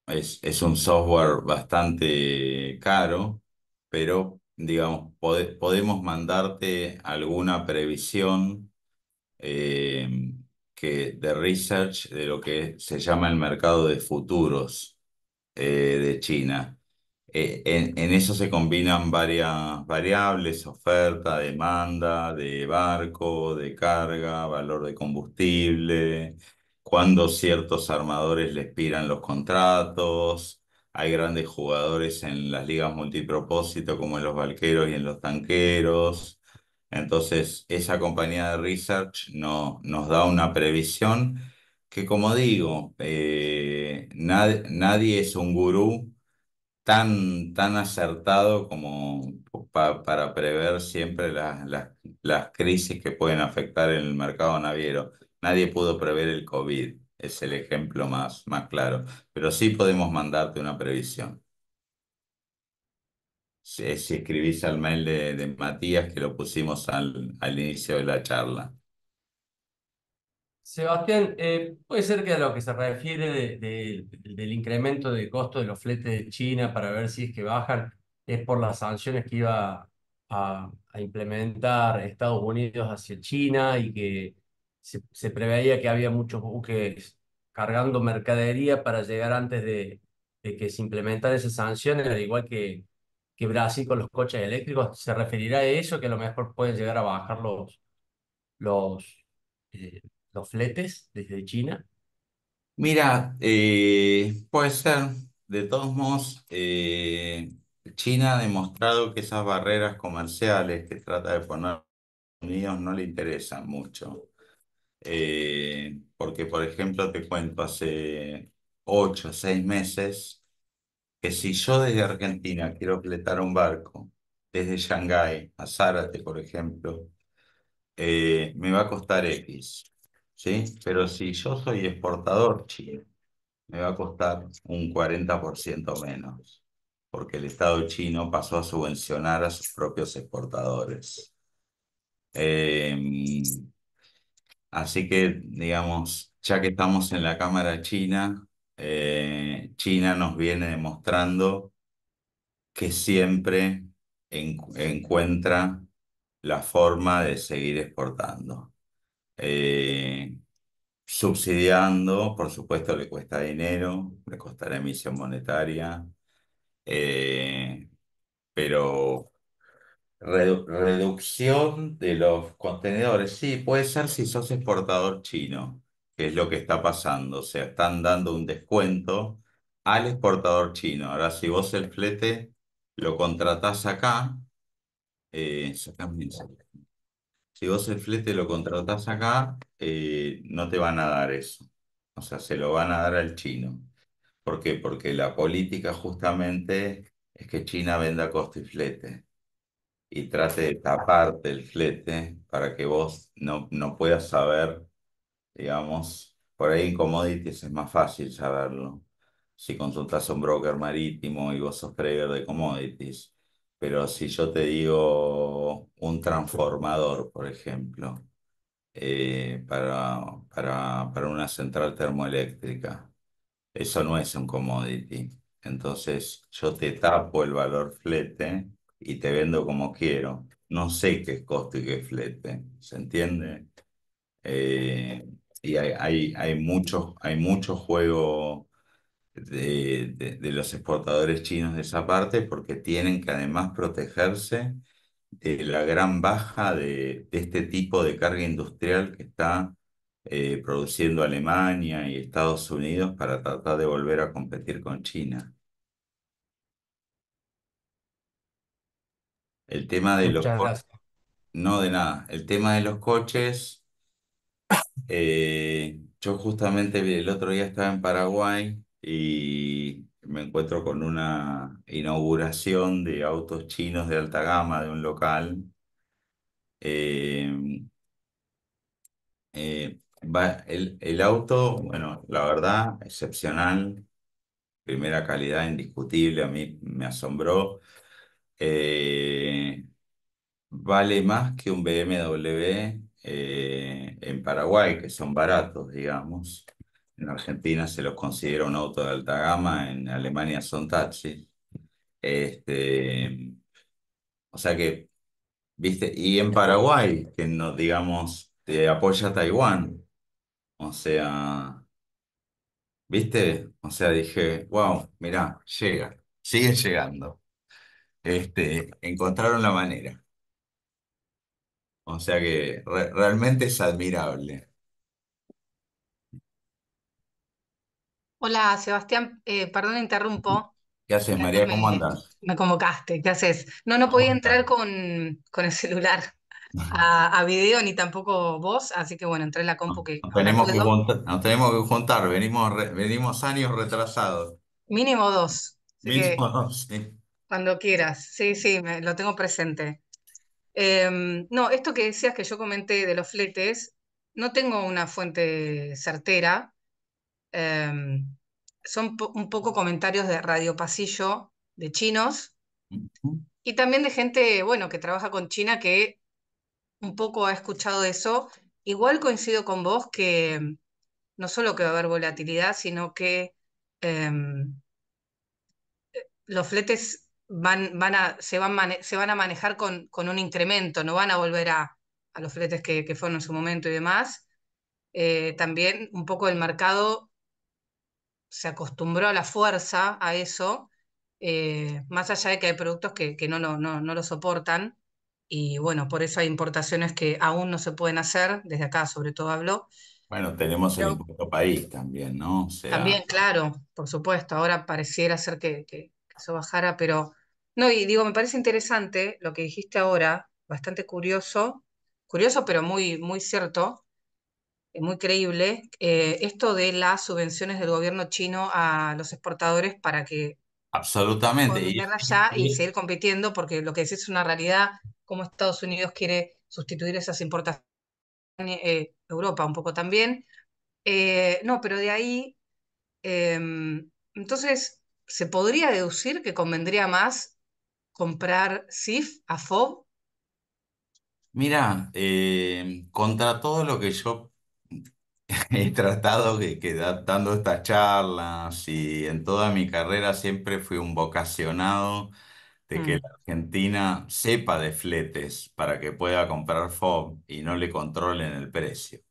es, un software bastante caro, pero digamos, podemos mandarte alguna previsión eh, que, de research de lo que se llama el mercado de futuros eh, de China. Eh, en, eso se combinan varias variables, oferta, demanda, de barco, de carga, valor de combustible, cuando ciertos armadores les piran los contratos. Hay grandes jugadores en las ligas multipropósito como en los balqueros y en los tanqueros. Entonces, esa compañía de research no, nos da una previsión que, como digo, eh, nadie es un gurú tan, tan acertado como para prever siempre las, las, crisis que pueden afectar el mercado naviero. Nadie pudo prever el COVID, es el ejemplo más, más claro, pero sí podemos mandarte una previsión. Si, escribís al mail de, de Matías que lo pusimos al, al inicio de la charla. Sebastián, eh, puede ser que a lo que se refiere del incremento de costo de los fletes de China para ver si es que bajan, es por las sanciones que iba a, implementar Estados Unidos hacia China y que se, preveía que había muchos buques cargando mercadería para llegar antes de, que se implementaran esas sanciones, al igual que, que Brasil con los coches eléctricos. ¿Se referirá a eso que a lo mejor pueden llegar a bajar los... los eh, los fletes desde China? Mira, eh, puede ser. De todos modos, eh, China ha demostrado que esas barreras comerciales que trata de poner los Unidos no le interesan mucho. Eh, porque, por ejemplo, te cuento, hace ocho o seis meses, que si yo desde Argentina quiero fletar un barco, desde Shanghái a Zárate, por ejemplo, me va a costar X. Pero si yo soy exportador, chino, me va a costar un 40% menos, porque el Estado chino pasó a subvencionar a sus propios exportadores. Em, así que, digamos, ya que estamos en la Cámara China, eh, China nos viene demostrando que siempre encuentra la forma de seguir exportando. Eh, subsidiando, por supuesto, le cuesta dinero, le costará emisión monetaria, eh, pero reducción de los contenedores, sí, puede ser si sos exportador chino, que es lo que está pasando, o sea, están dando un descuento al exportador chino. Ahora, si vos el flete lo contratás acá, eh, sacame si vos el flete lo contratás acá, eh, no te van a dar eso. O sea, se lo van a dar al chino. ¿Por qué? Porque la política justamente es que China venda costo y flete y trate de taparte el flete para que vos no, puedas saber, digamos, por ahí en commodities es más fácil saberlo. Si consultas a un broker marítimo y vos sos trader de commodities, pero si yo te digo un transformador, por ejemplo, eh, para, para, para una central termoeléctrica, eso no es un commodity. Entonces yo te tapo el valor flete y te vendo como quiero. No sé qué es costo y qué flete, ¿se entiende? Eh, y hay, hay, hay hay mucho juego de, de, los exportadores chinos de esa parte porque tienen que además protegerse de la gran baja de, este tipo de carga industrial que está eh, produciendo Alemania y Estados Unidos para tratar de volver a competir con China. El tema de los coches. No, de nada. El tema de los coches. Eh, yo justamente el otro día estaba en Paraguay y me encuentro con una inauguración de autos chinos de alta gama de un local. Eh, eh, el, auto, bueno, la verdad, excepcional, primera calidad, indiscutible, a mí me asombró. Eh, vale más que un BMW en Paraguay, que son baratos, digamos. En Argentina se los considera un auto de alta gama, en Alemania son taxis. Este, o sea que, viste, y en Paraguay, que nos, digamos, te apoya Taiwán. O sea, viste, o sea, dije, wow, mirá, llega, sigue llegando. Este, encontraron la manera. O sea que realmente es admirable. Hola, Sebastián, eh, perdón, interrumpo. ¿Qué haces, María? ¿Cómo andas? me convocaste, ¿qué haces? No, no podía entrar con, con el celular a, a video ni tampoco vos, así que bueno, entré en la compu que tenemos que juntar, venimos, años retrasados. Mínimo dos, Mínimo, dos, sí. cuando quieras. Sí, sí, lo tengo presente. Em, no, esto que decías que yo comenté de los fletes, no tengo una fuente certera, Em, son un poco comentarios de Radio Pasillo de chinos y también de gente, bueno, que trabaja con China que un poco ha escuchado eso. Igual coincido con vos que no solo que va a haber volatilidad, sino que em, los fletes van, van a, se, van se, van a manejar con, con, un incremento, no van a volver a, los fletes que, fueron en su momento y demás. Eh, también un poco el mercado se acostumbró a la fuerza a eso, eh, más allá de que hay productos que, no, lo, no, lo soportan, y bueno, por eso hay importaciones que aún no se pueden hacer, desde acá sobre todo hablo. Bueno, tenemos el país también, ¿no? También, claro, por supuesto, ahora pareciera ser que, eso bajara, pero no, y digo, me parece interesante lo que dijiste ahora, bastante curioso, curioso pero muy, muy cierto, muy creíble, eh, esto de las subvenciones del gobierno chino a los exportadores para que Absolutamente. Y, allá y, seguir compitiendo, porque lo que decís es una realidad, como Estados Unidos quiere sustituir esas importaciones, eh, Europa un poco también. Eh, no, pero de ahí, em, entonces, ¿se podría deducir que convendría más comprar CIF a FOB? Mira, em, contra todo lo que yo He tratado que dando estas charlas y en toda mi carrera siempre fui un vocacionado de que mm. la Argentina sepa de fletes para que pueda comprar FOB y no le controlen el precio.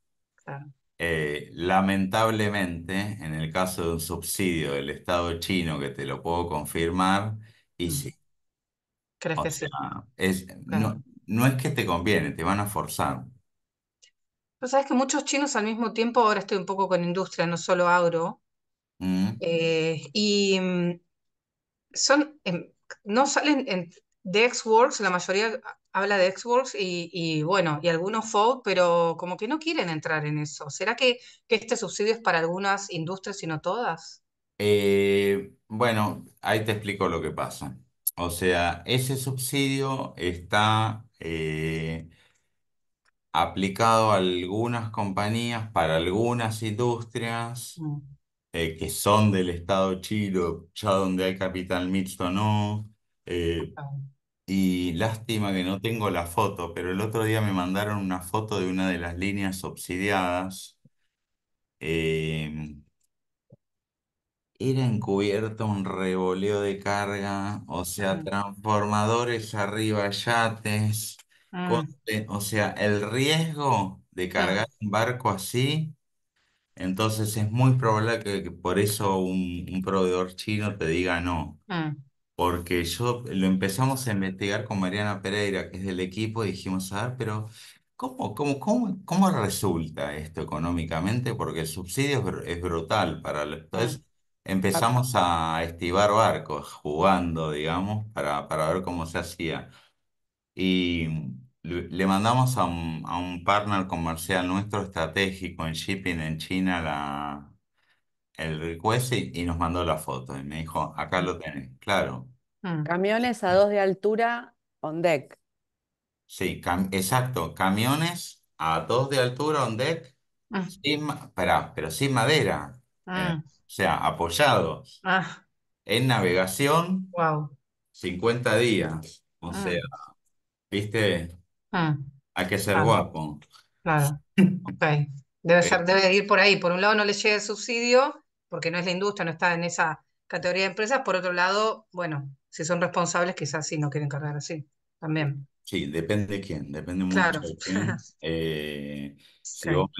Eh, lamentablemente, en el caso de un subsidio del Estado chino, que te lo puedo confirmar, y mm. sí, que no es que te conviene, te van a forzar sabes que muchos chinos al mismo tiempo, ahora estoy un poco con industria, no solo agro, mm. eh, y mm, son, em, no salen de x la mayoría habla de x y, bueno, y algunos FOD, pero como que no quieren entrar en eso. ¿Será que, este subsidio es para algunas industrias y no todas? Eh, bueno, ahí te explico lo que pasa. O sea, ese subsidio está... Eh, aplicado a algunas compañías para algunas industrias mm. eh, que son del Estado chilo, ya donde hay capital mixto no. Eh, y lástima que no tengo la foto, pero el otro día me mandaron una foto de una de las líneas subsidiadas. Eh, era encubierto un revoleo de carga, o sea, mm. transformadores arriba, yates. Mm. o sea, el riesgo de mm. cargar un barco así, entonces es muy probable que, por eso un, un proveedor chino te diga no. Mm. Porque yo lo empezamos a investigar con Mariana Pereira, que es del equipo, y dijimos, a ver, pero ¿cómo, cómo, cómo, cómo resulta esto económicamente? Porque el subsidio es, brutal para... Entonces empezamos a estivar barcos, jugando, digamos, para, para ver cómo se hacía. Y le mandamos a un, a partner comercial nuestro estratégico en shipping en China la, el request y, nos mandó la foto. Y me dijo, acá lo tenés. Claro. Mm. Camiones a dos de altura on deck. Sí, exacto. Camiones a dos de altura on deck, ah. pero sin madera. Ah. Eh, o sea, apoyados. Ah. En navegación, wow. 50 días. O sea, ¿viste? Ah, hay que ser guapo. Claro. ok, Debe ser, eh. debe ir por ahí. Por un lado no le llega el subsidio, porque no es la industria, no está en esa categoría de empresas. Por otro lado, bueno, si son responsables, quizás sí no quieren cargar así. También. Sí, depende de quién, depende mucho de quién. Eh, si, vos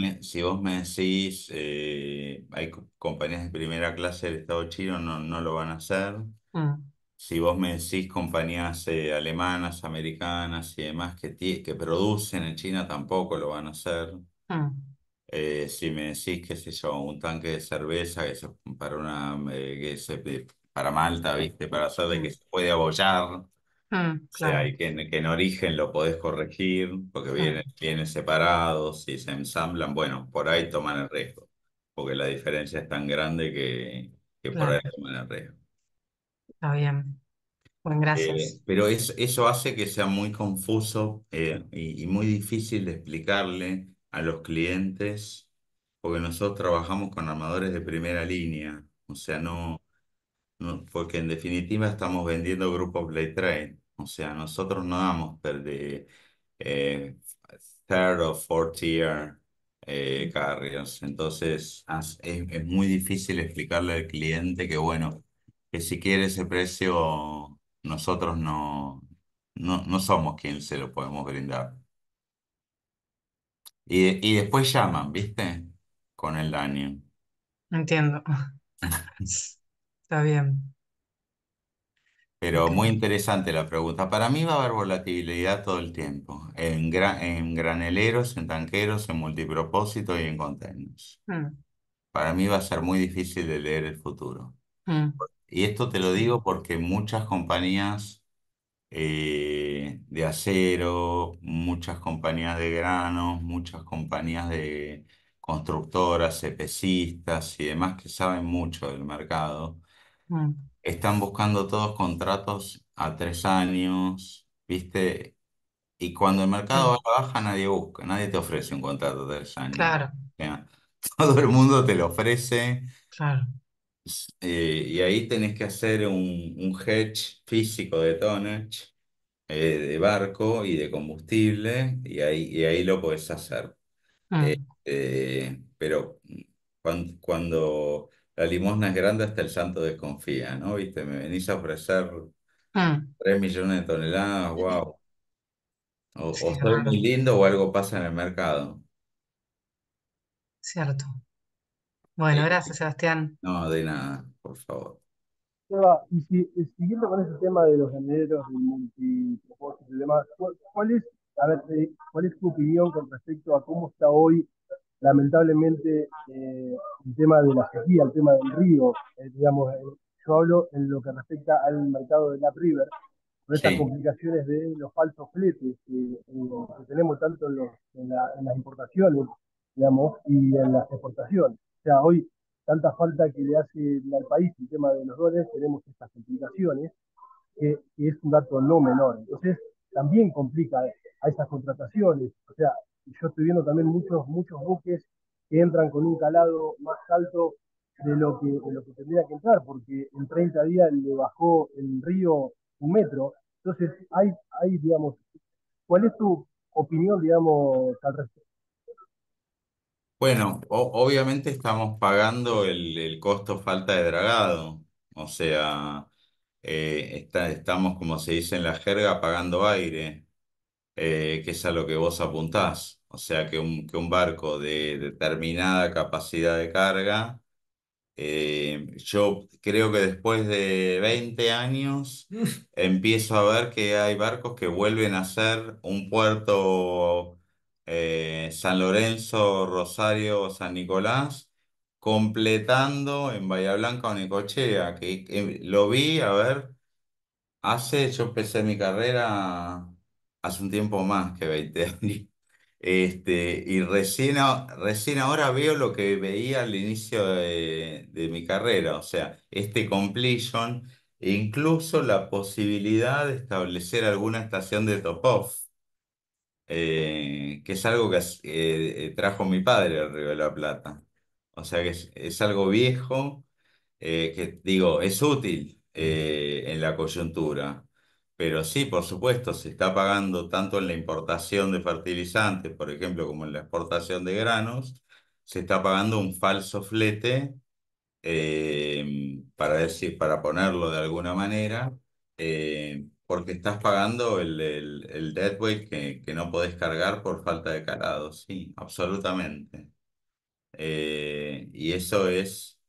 me, decís, eh, hay compañías de primera clase del Estado chino, no, no lo van a hacer. Mm. Si vos me decís compañías eh, alemanas, americanas y demás que, que producen en China, tampoco lo van a hacer. Ah. Eh, si me decís, que sé yo, un tanque de cerveza para una eh, para Malta, ¿viste? Para hacer de que se puede abollar. Ah, que, en origen lo podés corregir, porque viene ah. viene separados y se ensamblan, bueno, por ahí toman el riesgo, porque la diferencia es tan grande que, por ahí toman el riesgo. Está bien. Bueno, eh, gracias. pero eso hace que sea muy confuso eh, y, muy difícil de explicarle a los clientes, porque nosotros trabajamos con armadores de primera línea, o sea, no, porque en definitiva estamos vendiendo grupos Play o sea, nosotros no damos de eh, third o fourth tier carriers, entonces es, es muy difícil explicarle al cliente que, bueno, que si quiere ese precio, nosotros no, no, somos quien se lo podemos brindar. Y, después llaman, ¿viste? Con el daño. Entiendo. Está bien. Pero muy interesante la pregunta. Para mí va a haber volatilidad todo el tiempo, en, en graneleros, en tanqueros, en multipropósito y en contenidos. Mm. Para mí va a ser muy difícil de leer el futuro. Mm. Y esto te lo digo porque muchas compañías eh, de acero, muchas compañías de granos, muchas compañías de constructoras, cepecistas y demás que saben mucho del mercado, mm. están buscando todos contratos a tres años, ¿viste? Y cuando el mercado baja, nadie busca, nadie te ofrece un contrato a tres años. Claro, todo el mundo te lo ofrece. claro. Eh, y ahí tenés que hacer un, hedge físico de tonnage, eh, de barco y de combustible, y ahí, y ahí lo podés hacer. Ah. Eh, pero cuando, la limosna es grande, hasta el santo desconfía, ¿no? Viste, me venís a ofrecer 3 ah. millones de toneladas, wow. O, muy lindo o algo pasa en el mercado. Cierto. Bueno, gracias, Sebastián. no, de nada, por favor. Eva, siguiendo con ese tema de los ganaderos y multipropósito y demás, ¿cuál, es, a ver, eh, cuál es tu opinión con respecto a cómo está hoy, lamentablemente, eh, el tema de la sequía, el tema del río? Eh, digamos, yo hablo en lo que respecta al mercado de la River, con estas complicaciones de los falsos fletes que, tenemos tanto en, en las importaciones, digamos, y en las exportaciones. O sea, hoy tanta falta que le hace al país el tema de los roles, tenemos estas complicaciones, que, es un dato no menor. Entonces, también complica a esas contrataciones. O sea, yo estoy viendo también muchos, muchos buques que entran con un calado más alto de lo que, lo que tendría que entrar, porque en 30 días le bajó el río un metro. Entonces, hay, hay digamos, ¿cuál es tu opinión, digamos, al, bueno, obviamente estamos pagando el, costo falta de dragado, o sea, eh, estamos, como se dice en la jerga, pagando aire, eh, que es a lo que vos apuntás, o sea, que un, barco de determinada capacidad de carga, eh, yo creo que después de 20 años empiezo a ver que hay barcos que vuelven a ser un puerto eh, San Lorenzo, Rosario, San Nicolás, completando en Bahía Blanca o que, lo vi, a ver, hace, yo empecé mi carrera hace un tiempo más que 20 años. Este, y recién, recién ahora veo lo que veía al inicio de, mi carrera, o sea, este completion e incluso la posibilidad de establecer alguna estación de top-off. Eh, que es algo que eh, trajo mi padre al Río de la Plata. O sea que es, algo viejo, eh, que digo, es útil en la coyuntura. Pero sí, por supuesto, se está pagando tanto en la importación de fertilizantes, por ejemplo, como en la exportación de granos, se está pagando un falso flete, para, decir, para ponerlo de alguna manera, porque estás pagando el, el, el deadweight que, no podés cargar por falta de calado, sí, absolutamente. Eh, y eso es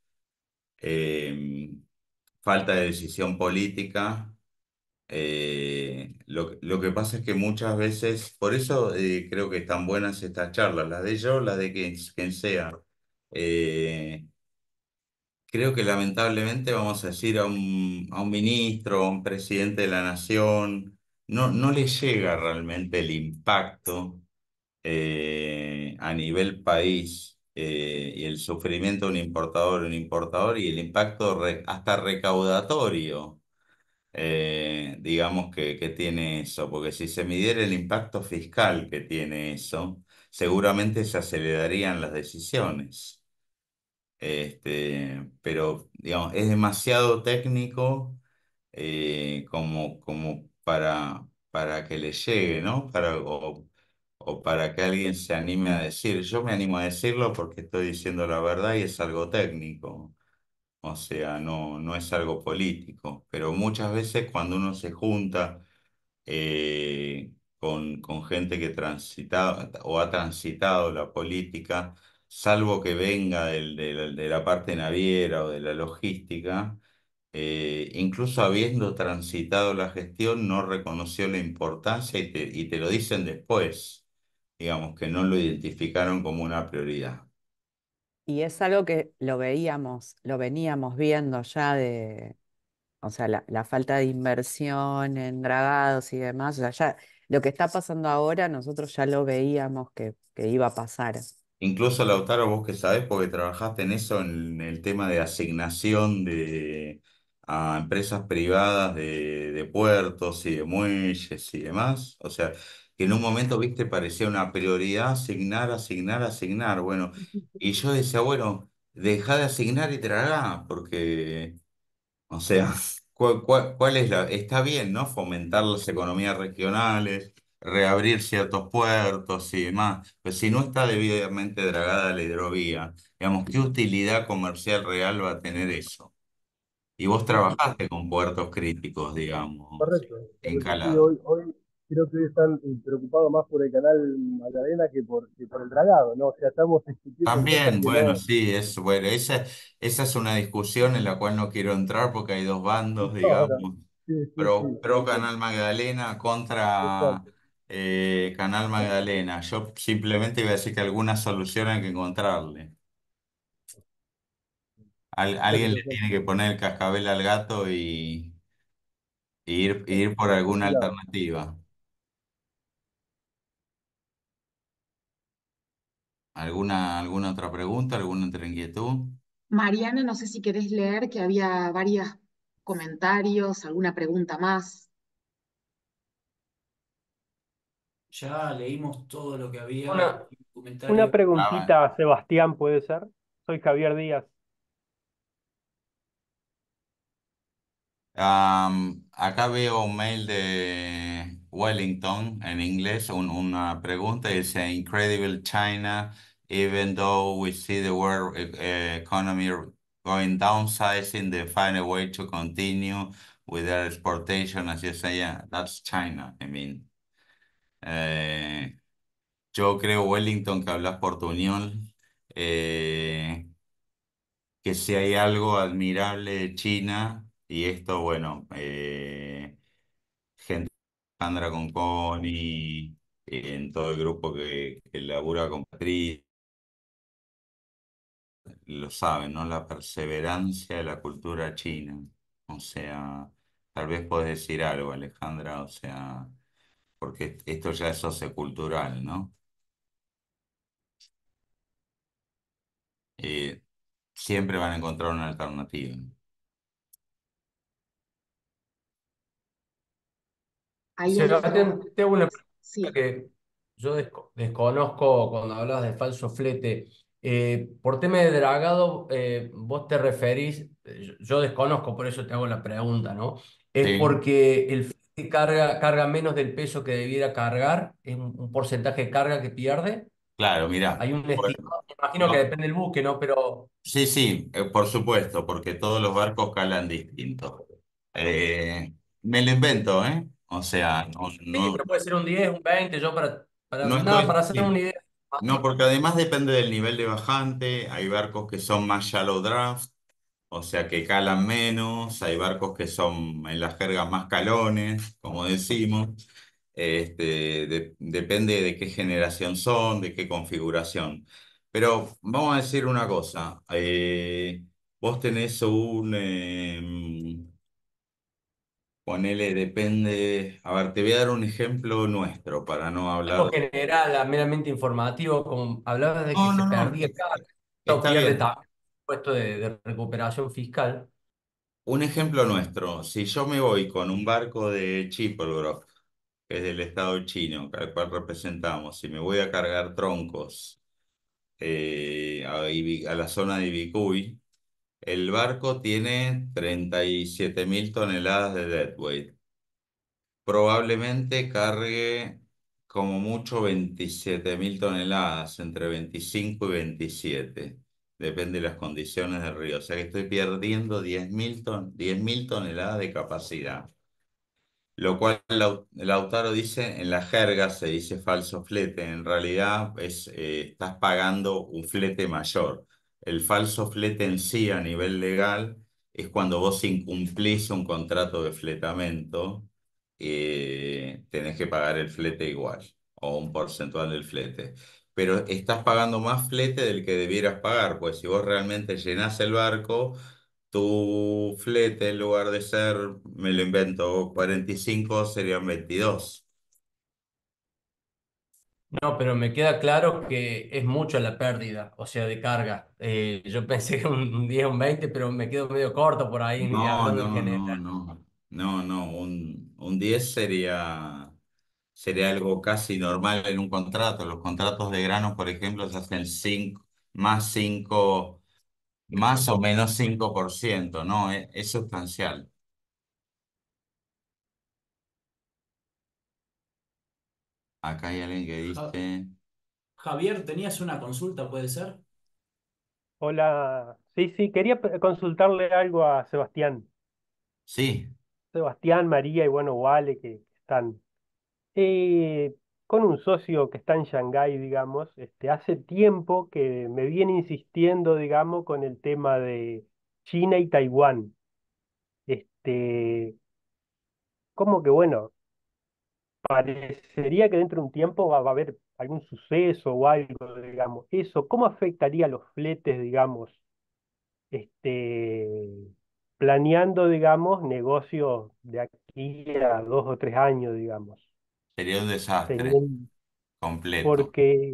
eh, falta de decisión política. Eh, lo, que pasa es que muchas veces, por eso creo que están buenas estas charlas, las de yo, las de quien, quien sea. Eh, creo que lamentablemente vamos a decir a un, a un ministro, a un presidente de la nación, no, no le llega realmente el impacto eh, a nivel país eh, y el sufrimiento de un importador, un importador y el impacto hasta recaudatorio. Eh, digamos que, que tiene eso, porque si se midiera el impacto fiscal que tiene eso, seguramente se acelerarían las decisiones. Este, pero, digamos, es demasiado técnico eh, como, como para, para que le llegue, ¿no? Para, o, para que alguien se anime a decir. Yo me animo a decirlo porque estoy diciendo la verdad y es algo técnico. O sea, no, no es algo político. Pero muchas veces cuando uno se junta eh, con, con gente que transita o ha transitado la política, salvo que venga de la parte naviera o de la logística, eh, incluso habiendo transitado la gestión, no reconoció la importancia y te, lo dicen después, digamos, que no lo identificaron como una prioridad. Y es algo que lo veíamos, lo veníamos viendo ya de, o sea, la, falta de inversión en dragados y demás, o sea, ya lo que está pasando ahora nosotros ya lo veíamos que iba a pasar. Incluso, Lautaro, vos que sabés, porque trabajaste en eso, en el tema de asignación de, a empresas privadas de, puertos y de muelles y demás. O sea, que en un momento, viste, parecía una prioridad asignar, asignar, asignar. Bueno, y yo decía, bueno, deja de asignar y tragá, porque, o sea, cuál es la...? Está bien, ¿no? Fomentar las economías regionales, reabrir ciertos puertos y demás, pero pues si no está debidamente dragada la hidrovía, digamos, ¿qué utilidad comercial real va a tener eso? Y vos trabajaste con puertos críticos, digamos, Correcto. en hoy, creo que están eh, preocupados más por el canal Magdalena que por, el dragado, ¿no? O sea, estamos También, bueno, sí, es, bueno, esa, es una discusión en la cual no quiero entrar porque hay dos bandos, digamos. pro, Canal Magdalena contra... Eh, Canal Magdalena. Yo simplemente iba a decir que alguna solución hay que encontrarle. alguien le tiene que poner el cascabel al gato y, ir, ir por alguna alternativa. ¿Alguna, alguna otra pregunta? ¿Alguna otra inquietud? Mariana, no sé si querés leer que había varios comentarios, alguna pregunta más. Ya leímos todo lo que había. Una, una preguntita, Sebastián, ¿puede ser? Soy Javier Díaz. acá veo un mail de Wellington en inglés, una pregunta, dice Incredible China, even though we see the world eh, eh, economy going downsizing, they find a way to continue with their exportation, as you say, that's China, I mean. Eh, yo creo, Wellington, que hablas por tu unión, eh, que si hay algo admirable de China, y esto, bueno, eh, gente Sandra con Connie, en todo el grupo que, labura con Patricia, lo saben, ¿no? La perseverancia de la cultura china. O sea, tal vez podés decir algo, Alejandra, o sea porque esto ya es sociocultural, ¿no? Eh, siempre van a encontrar una alternativa. que yo desconozco cuando hablas de falso flete. Eh, por tema de dragado, eh, vos te referís, yo desconozco, por eso te hago la pregunta, ¿no? Es porque el carga, carga menos del peso que debiera cargar, es un, porcentaje de carga que pierde. Claro, mira. Hay un imagino que depende del buque, ¿no? Pero. Sí, sí, eh, por supuesto, porque todos los barcos calan distinto. Eh, me lo invento, ¿eh? O sea, no, sí, pero puede ser un 10, un 20, yo para, para, hacer una idea. No, porque además depende del nivel de bajante, hay barcos que son más shallow draft, o sea que calan menos, hay barcos que son en las jergas más calones, como decimos, este, depende de qué generación son, de qué configuración. Pero vamos a decir una cosa, eh, vos tenés un, eh, ponele, depende, a ver, te voy a dar un ejemplo nuestro para no hablar... Algo general, meramente informativo, como hablabas de que se perdía ...puesto de, recuperación fiscal. Un ejemplo nuestro, si yo me voy con un barco de chipolgrof que es del Estado chino, al cual representamos, ...y me voy a cargar troncos eh, a, la zona de Ibicuy, el barco tiene ...37.000 toneladas de deadweight. Probablemente cargue como mucho 27.000 toneladas, entre 25 y 27 depende de las condiciones del río. O sea que estoy perdiendo 10.000 ton toneladas de capacidad. Lo cual Lautaro dice, en la jerga se dice falso flete, en realidad es, eh, estás pagando un flete mayor. El falso flete en sí a nivel legal es cuando vos incumplís un contrato de fletamento, eh, tenés que pagar el flete igual o un porcentual del flete pero estás pagando más flete del que debieras pagar, pues si vos realmente llenás el barco, tu flete en lugar de ser, me lo invento, 45 serían 22. No, pero me queda claro que es mucho la pérdida, o sea, de carga. Eh, yo pensé que un, 10, un 20, pero me quedo medio corto por ahí. No, no, no, no, no, no, no, un, un 10 sería sería algo casi normal en un contrato. Los contratos de granos, por ejemplo, se hacen cinco, más 5, más o menos 5%, ¿no? Es, sustancial. Acá hay alguien que dice... Javier, ¿tenías una consulta, puede ser? Hola, sí, sí, quería consultarle algo a Sebastián. Sí. Sebastián, María y bueno, Vale, que están eh, con un socio que está en Shanghái, digamos, este, hace tiempo que me viene insistiendo, digamos, con el tema de China y Taiwán. Este, como que bueno, parecería que dentro de un tiempo va, a haber algún suceso o algo, digamos. Eso, ¿cómo afectaría a los fletes, digamos? Este, planeando, digamos, negocios de aquí a dos o tres años, digamos. Sería un desastre completo. porque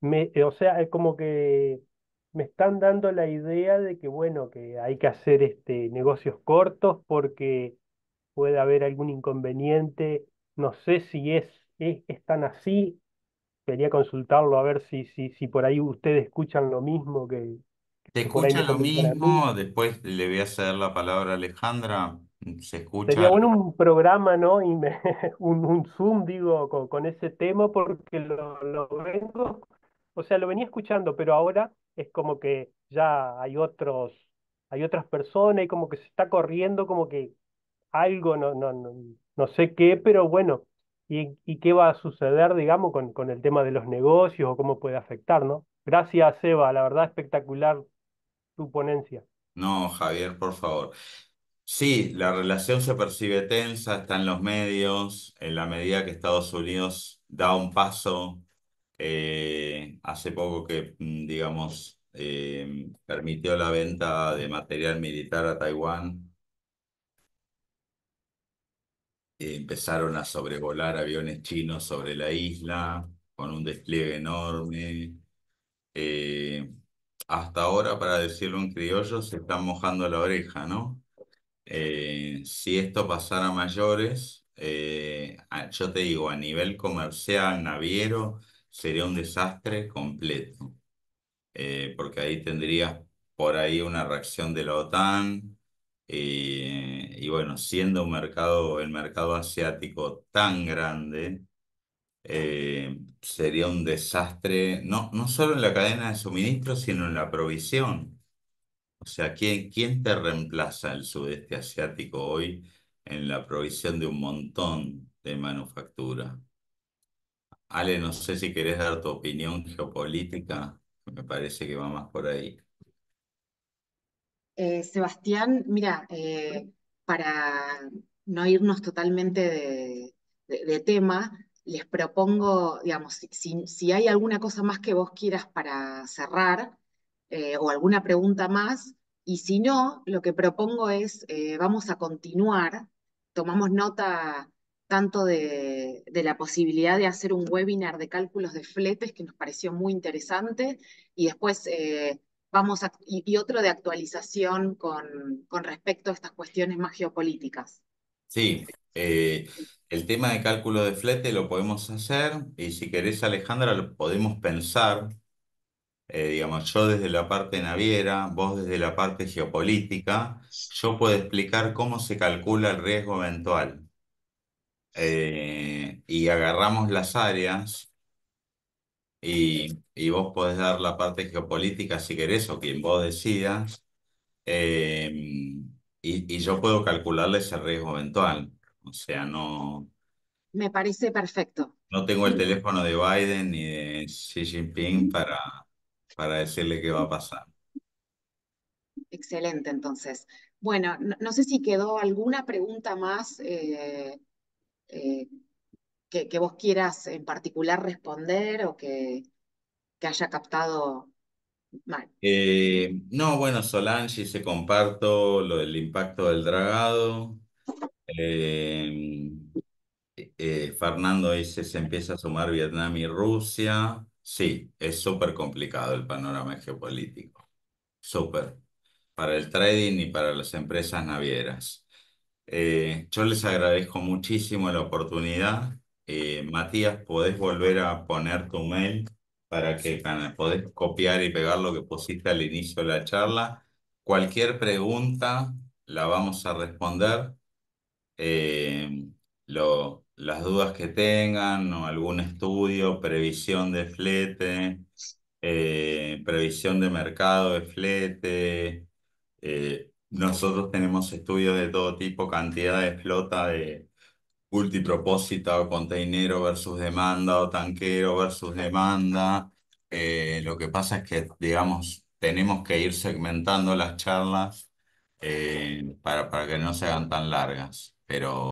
me, eh, o sea, es como que me están dando la idea de que bueno, que hay que hacer este negocios cortos porque puede haber algún inconveniente. No sé si es, es, tan así. Quería consultarlo a ver si, si, si por ahí ustedes escuchan lo mismo que, Te escucha lo mismo, después le voy a hacer la palabra a Alejandra, se escucha. un programa, ¿no? Y un, Zoom, digo, con, ese tema, porque lo, vengo, o sea, lo venía escuchando, pero ahora es como que ya hay otros, hay otras personas y como que se está corriendo, como que algo, no, no, sé qué, pero bueno, y, qué va a suceder, digamos, con, con el tema de los negocios o cómo puede afectar, ¿no? Gracias, Eva la verdad espectacular tu ponencia. No, Javier, por favor. Sí, la relación se percibe tensa, está en los medios, en la medida que Estados Unidos da un paso, eh, hace poco que, mm, digamos, eh, permitió la venta de material militar a Taiwán, eh, empezaron a sobrevolar aviones chinos sobre la isla con un despliegue enorme. hasta ahora, para decirlo en criollo, se están mojando la oreja, ¿no? Eh, si esto pasara a mayores, eh, yo te digo, a nivel comercial, naviero, sería un desastre completo. Eh, porque ahí tendrías por ahí una reacción de la OTAN. y bueno, siendo un mercado, el mercado asiático tan grande, sería un desastre, no, no solo en la cadena de suministro, sino en la provisión. O sea, ¿quién, quién te reemplaza el sudeste asiático hoy en la provisión de un montón de manufactura? Ale, no sé si querés dar tu opinión geopolítica, me parece que va más por ahí. Eh, Sebastián, mira, eh, para no irnos totalmente de, tema, les propongo, digamos, si, si, hay alguna cosa más que vos quieras para cerrar, eh, o alguna pregunta más. Y si no, lo que propongo es, eh, vamos a continuar, tomamos nota tanto de, la posibilidad de hacer un webinar de cálculos de fletes, que nos pareció muy interesante, y después eh, vamos a, y, otro de actualización con, con, respecto a estas cuestiones más geopolíticas. Sí, el tema de cálculo de flete lo podemos hacer, y si querés, Alejandra, lo podemos pensar eh, digamos, yo desde la parte naviera, vos desde la parte geopolítica, yo puedo explicar cómo se calcula el riesgo eventual. Eh, y agarramos las áreas y, y, vos podés dar la parte geopolítica si querés o quien vos decidas. Eh, y, y yo puedo calcularle ese riesgo eventual. O sea, no... Me parece perfecto. No tengo el teléfono de Biden ni de Xi Jinping para, para decirle qué va a pasar. Excelente, entonces. Bueno, no, sé si quedó alguna pregunta más eh, eh, que, vos quieras en particular responder o que, que haya captado mal. Eh, no, bueno, Solange, se comparto lo del impacto del dragado. Fernando dice, se empieza a sumar Vietnam y Rusia. Sí, es súper complicado el panorama geopolítico. Súper. Para el trading y para las empresas navieras. Eh, yo les agradezco muchísimo la oportunidad. Eh, Matías, podés volver a poner tu mail para que podés copiar y pegar lo que pusiste al inicio de la charla. Cualquier pregunta la vamos a responder. Eh, lo, las dudas que tengan o algún estudio, previsión de flete, eh, previsión de mercado de flete. Eh, nosotros tenemos estudios de todo tipo, cantidad de flota de multipropósito o containero versus demanda o tanquero versus demanda. Eh, lo que pasa es que, digamos, tenemos que ir segmentando las charlas para, para que no se hagan tan largas, pero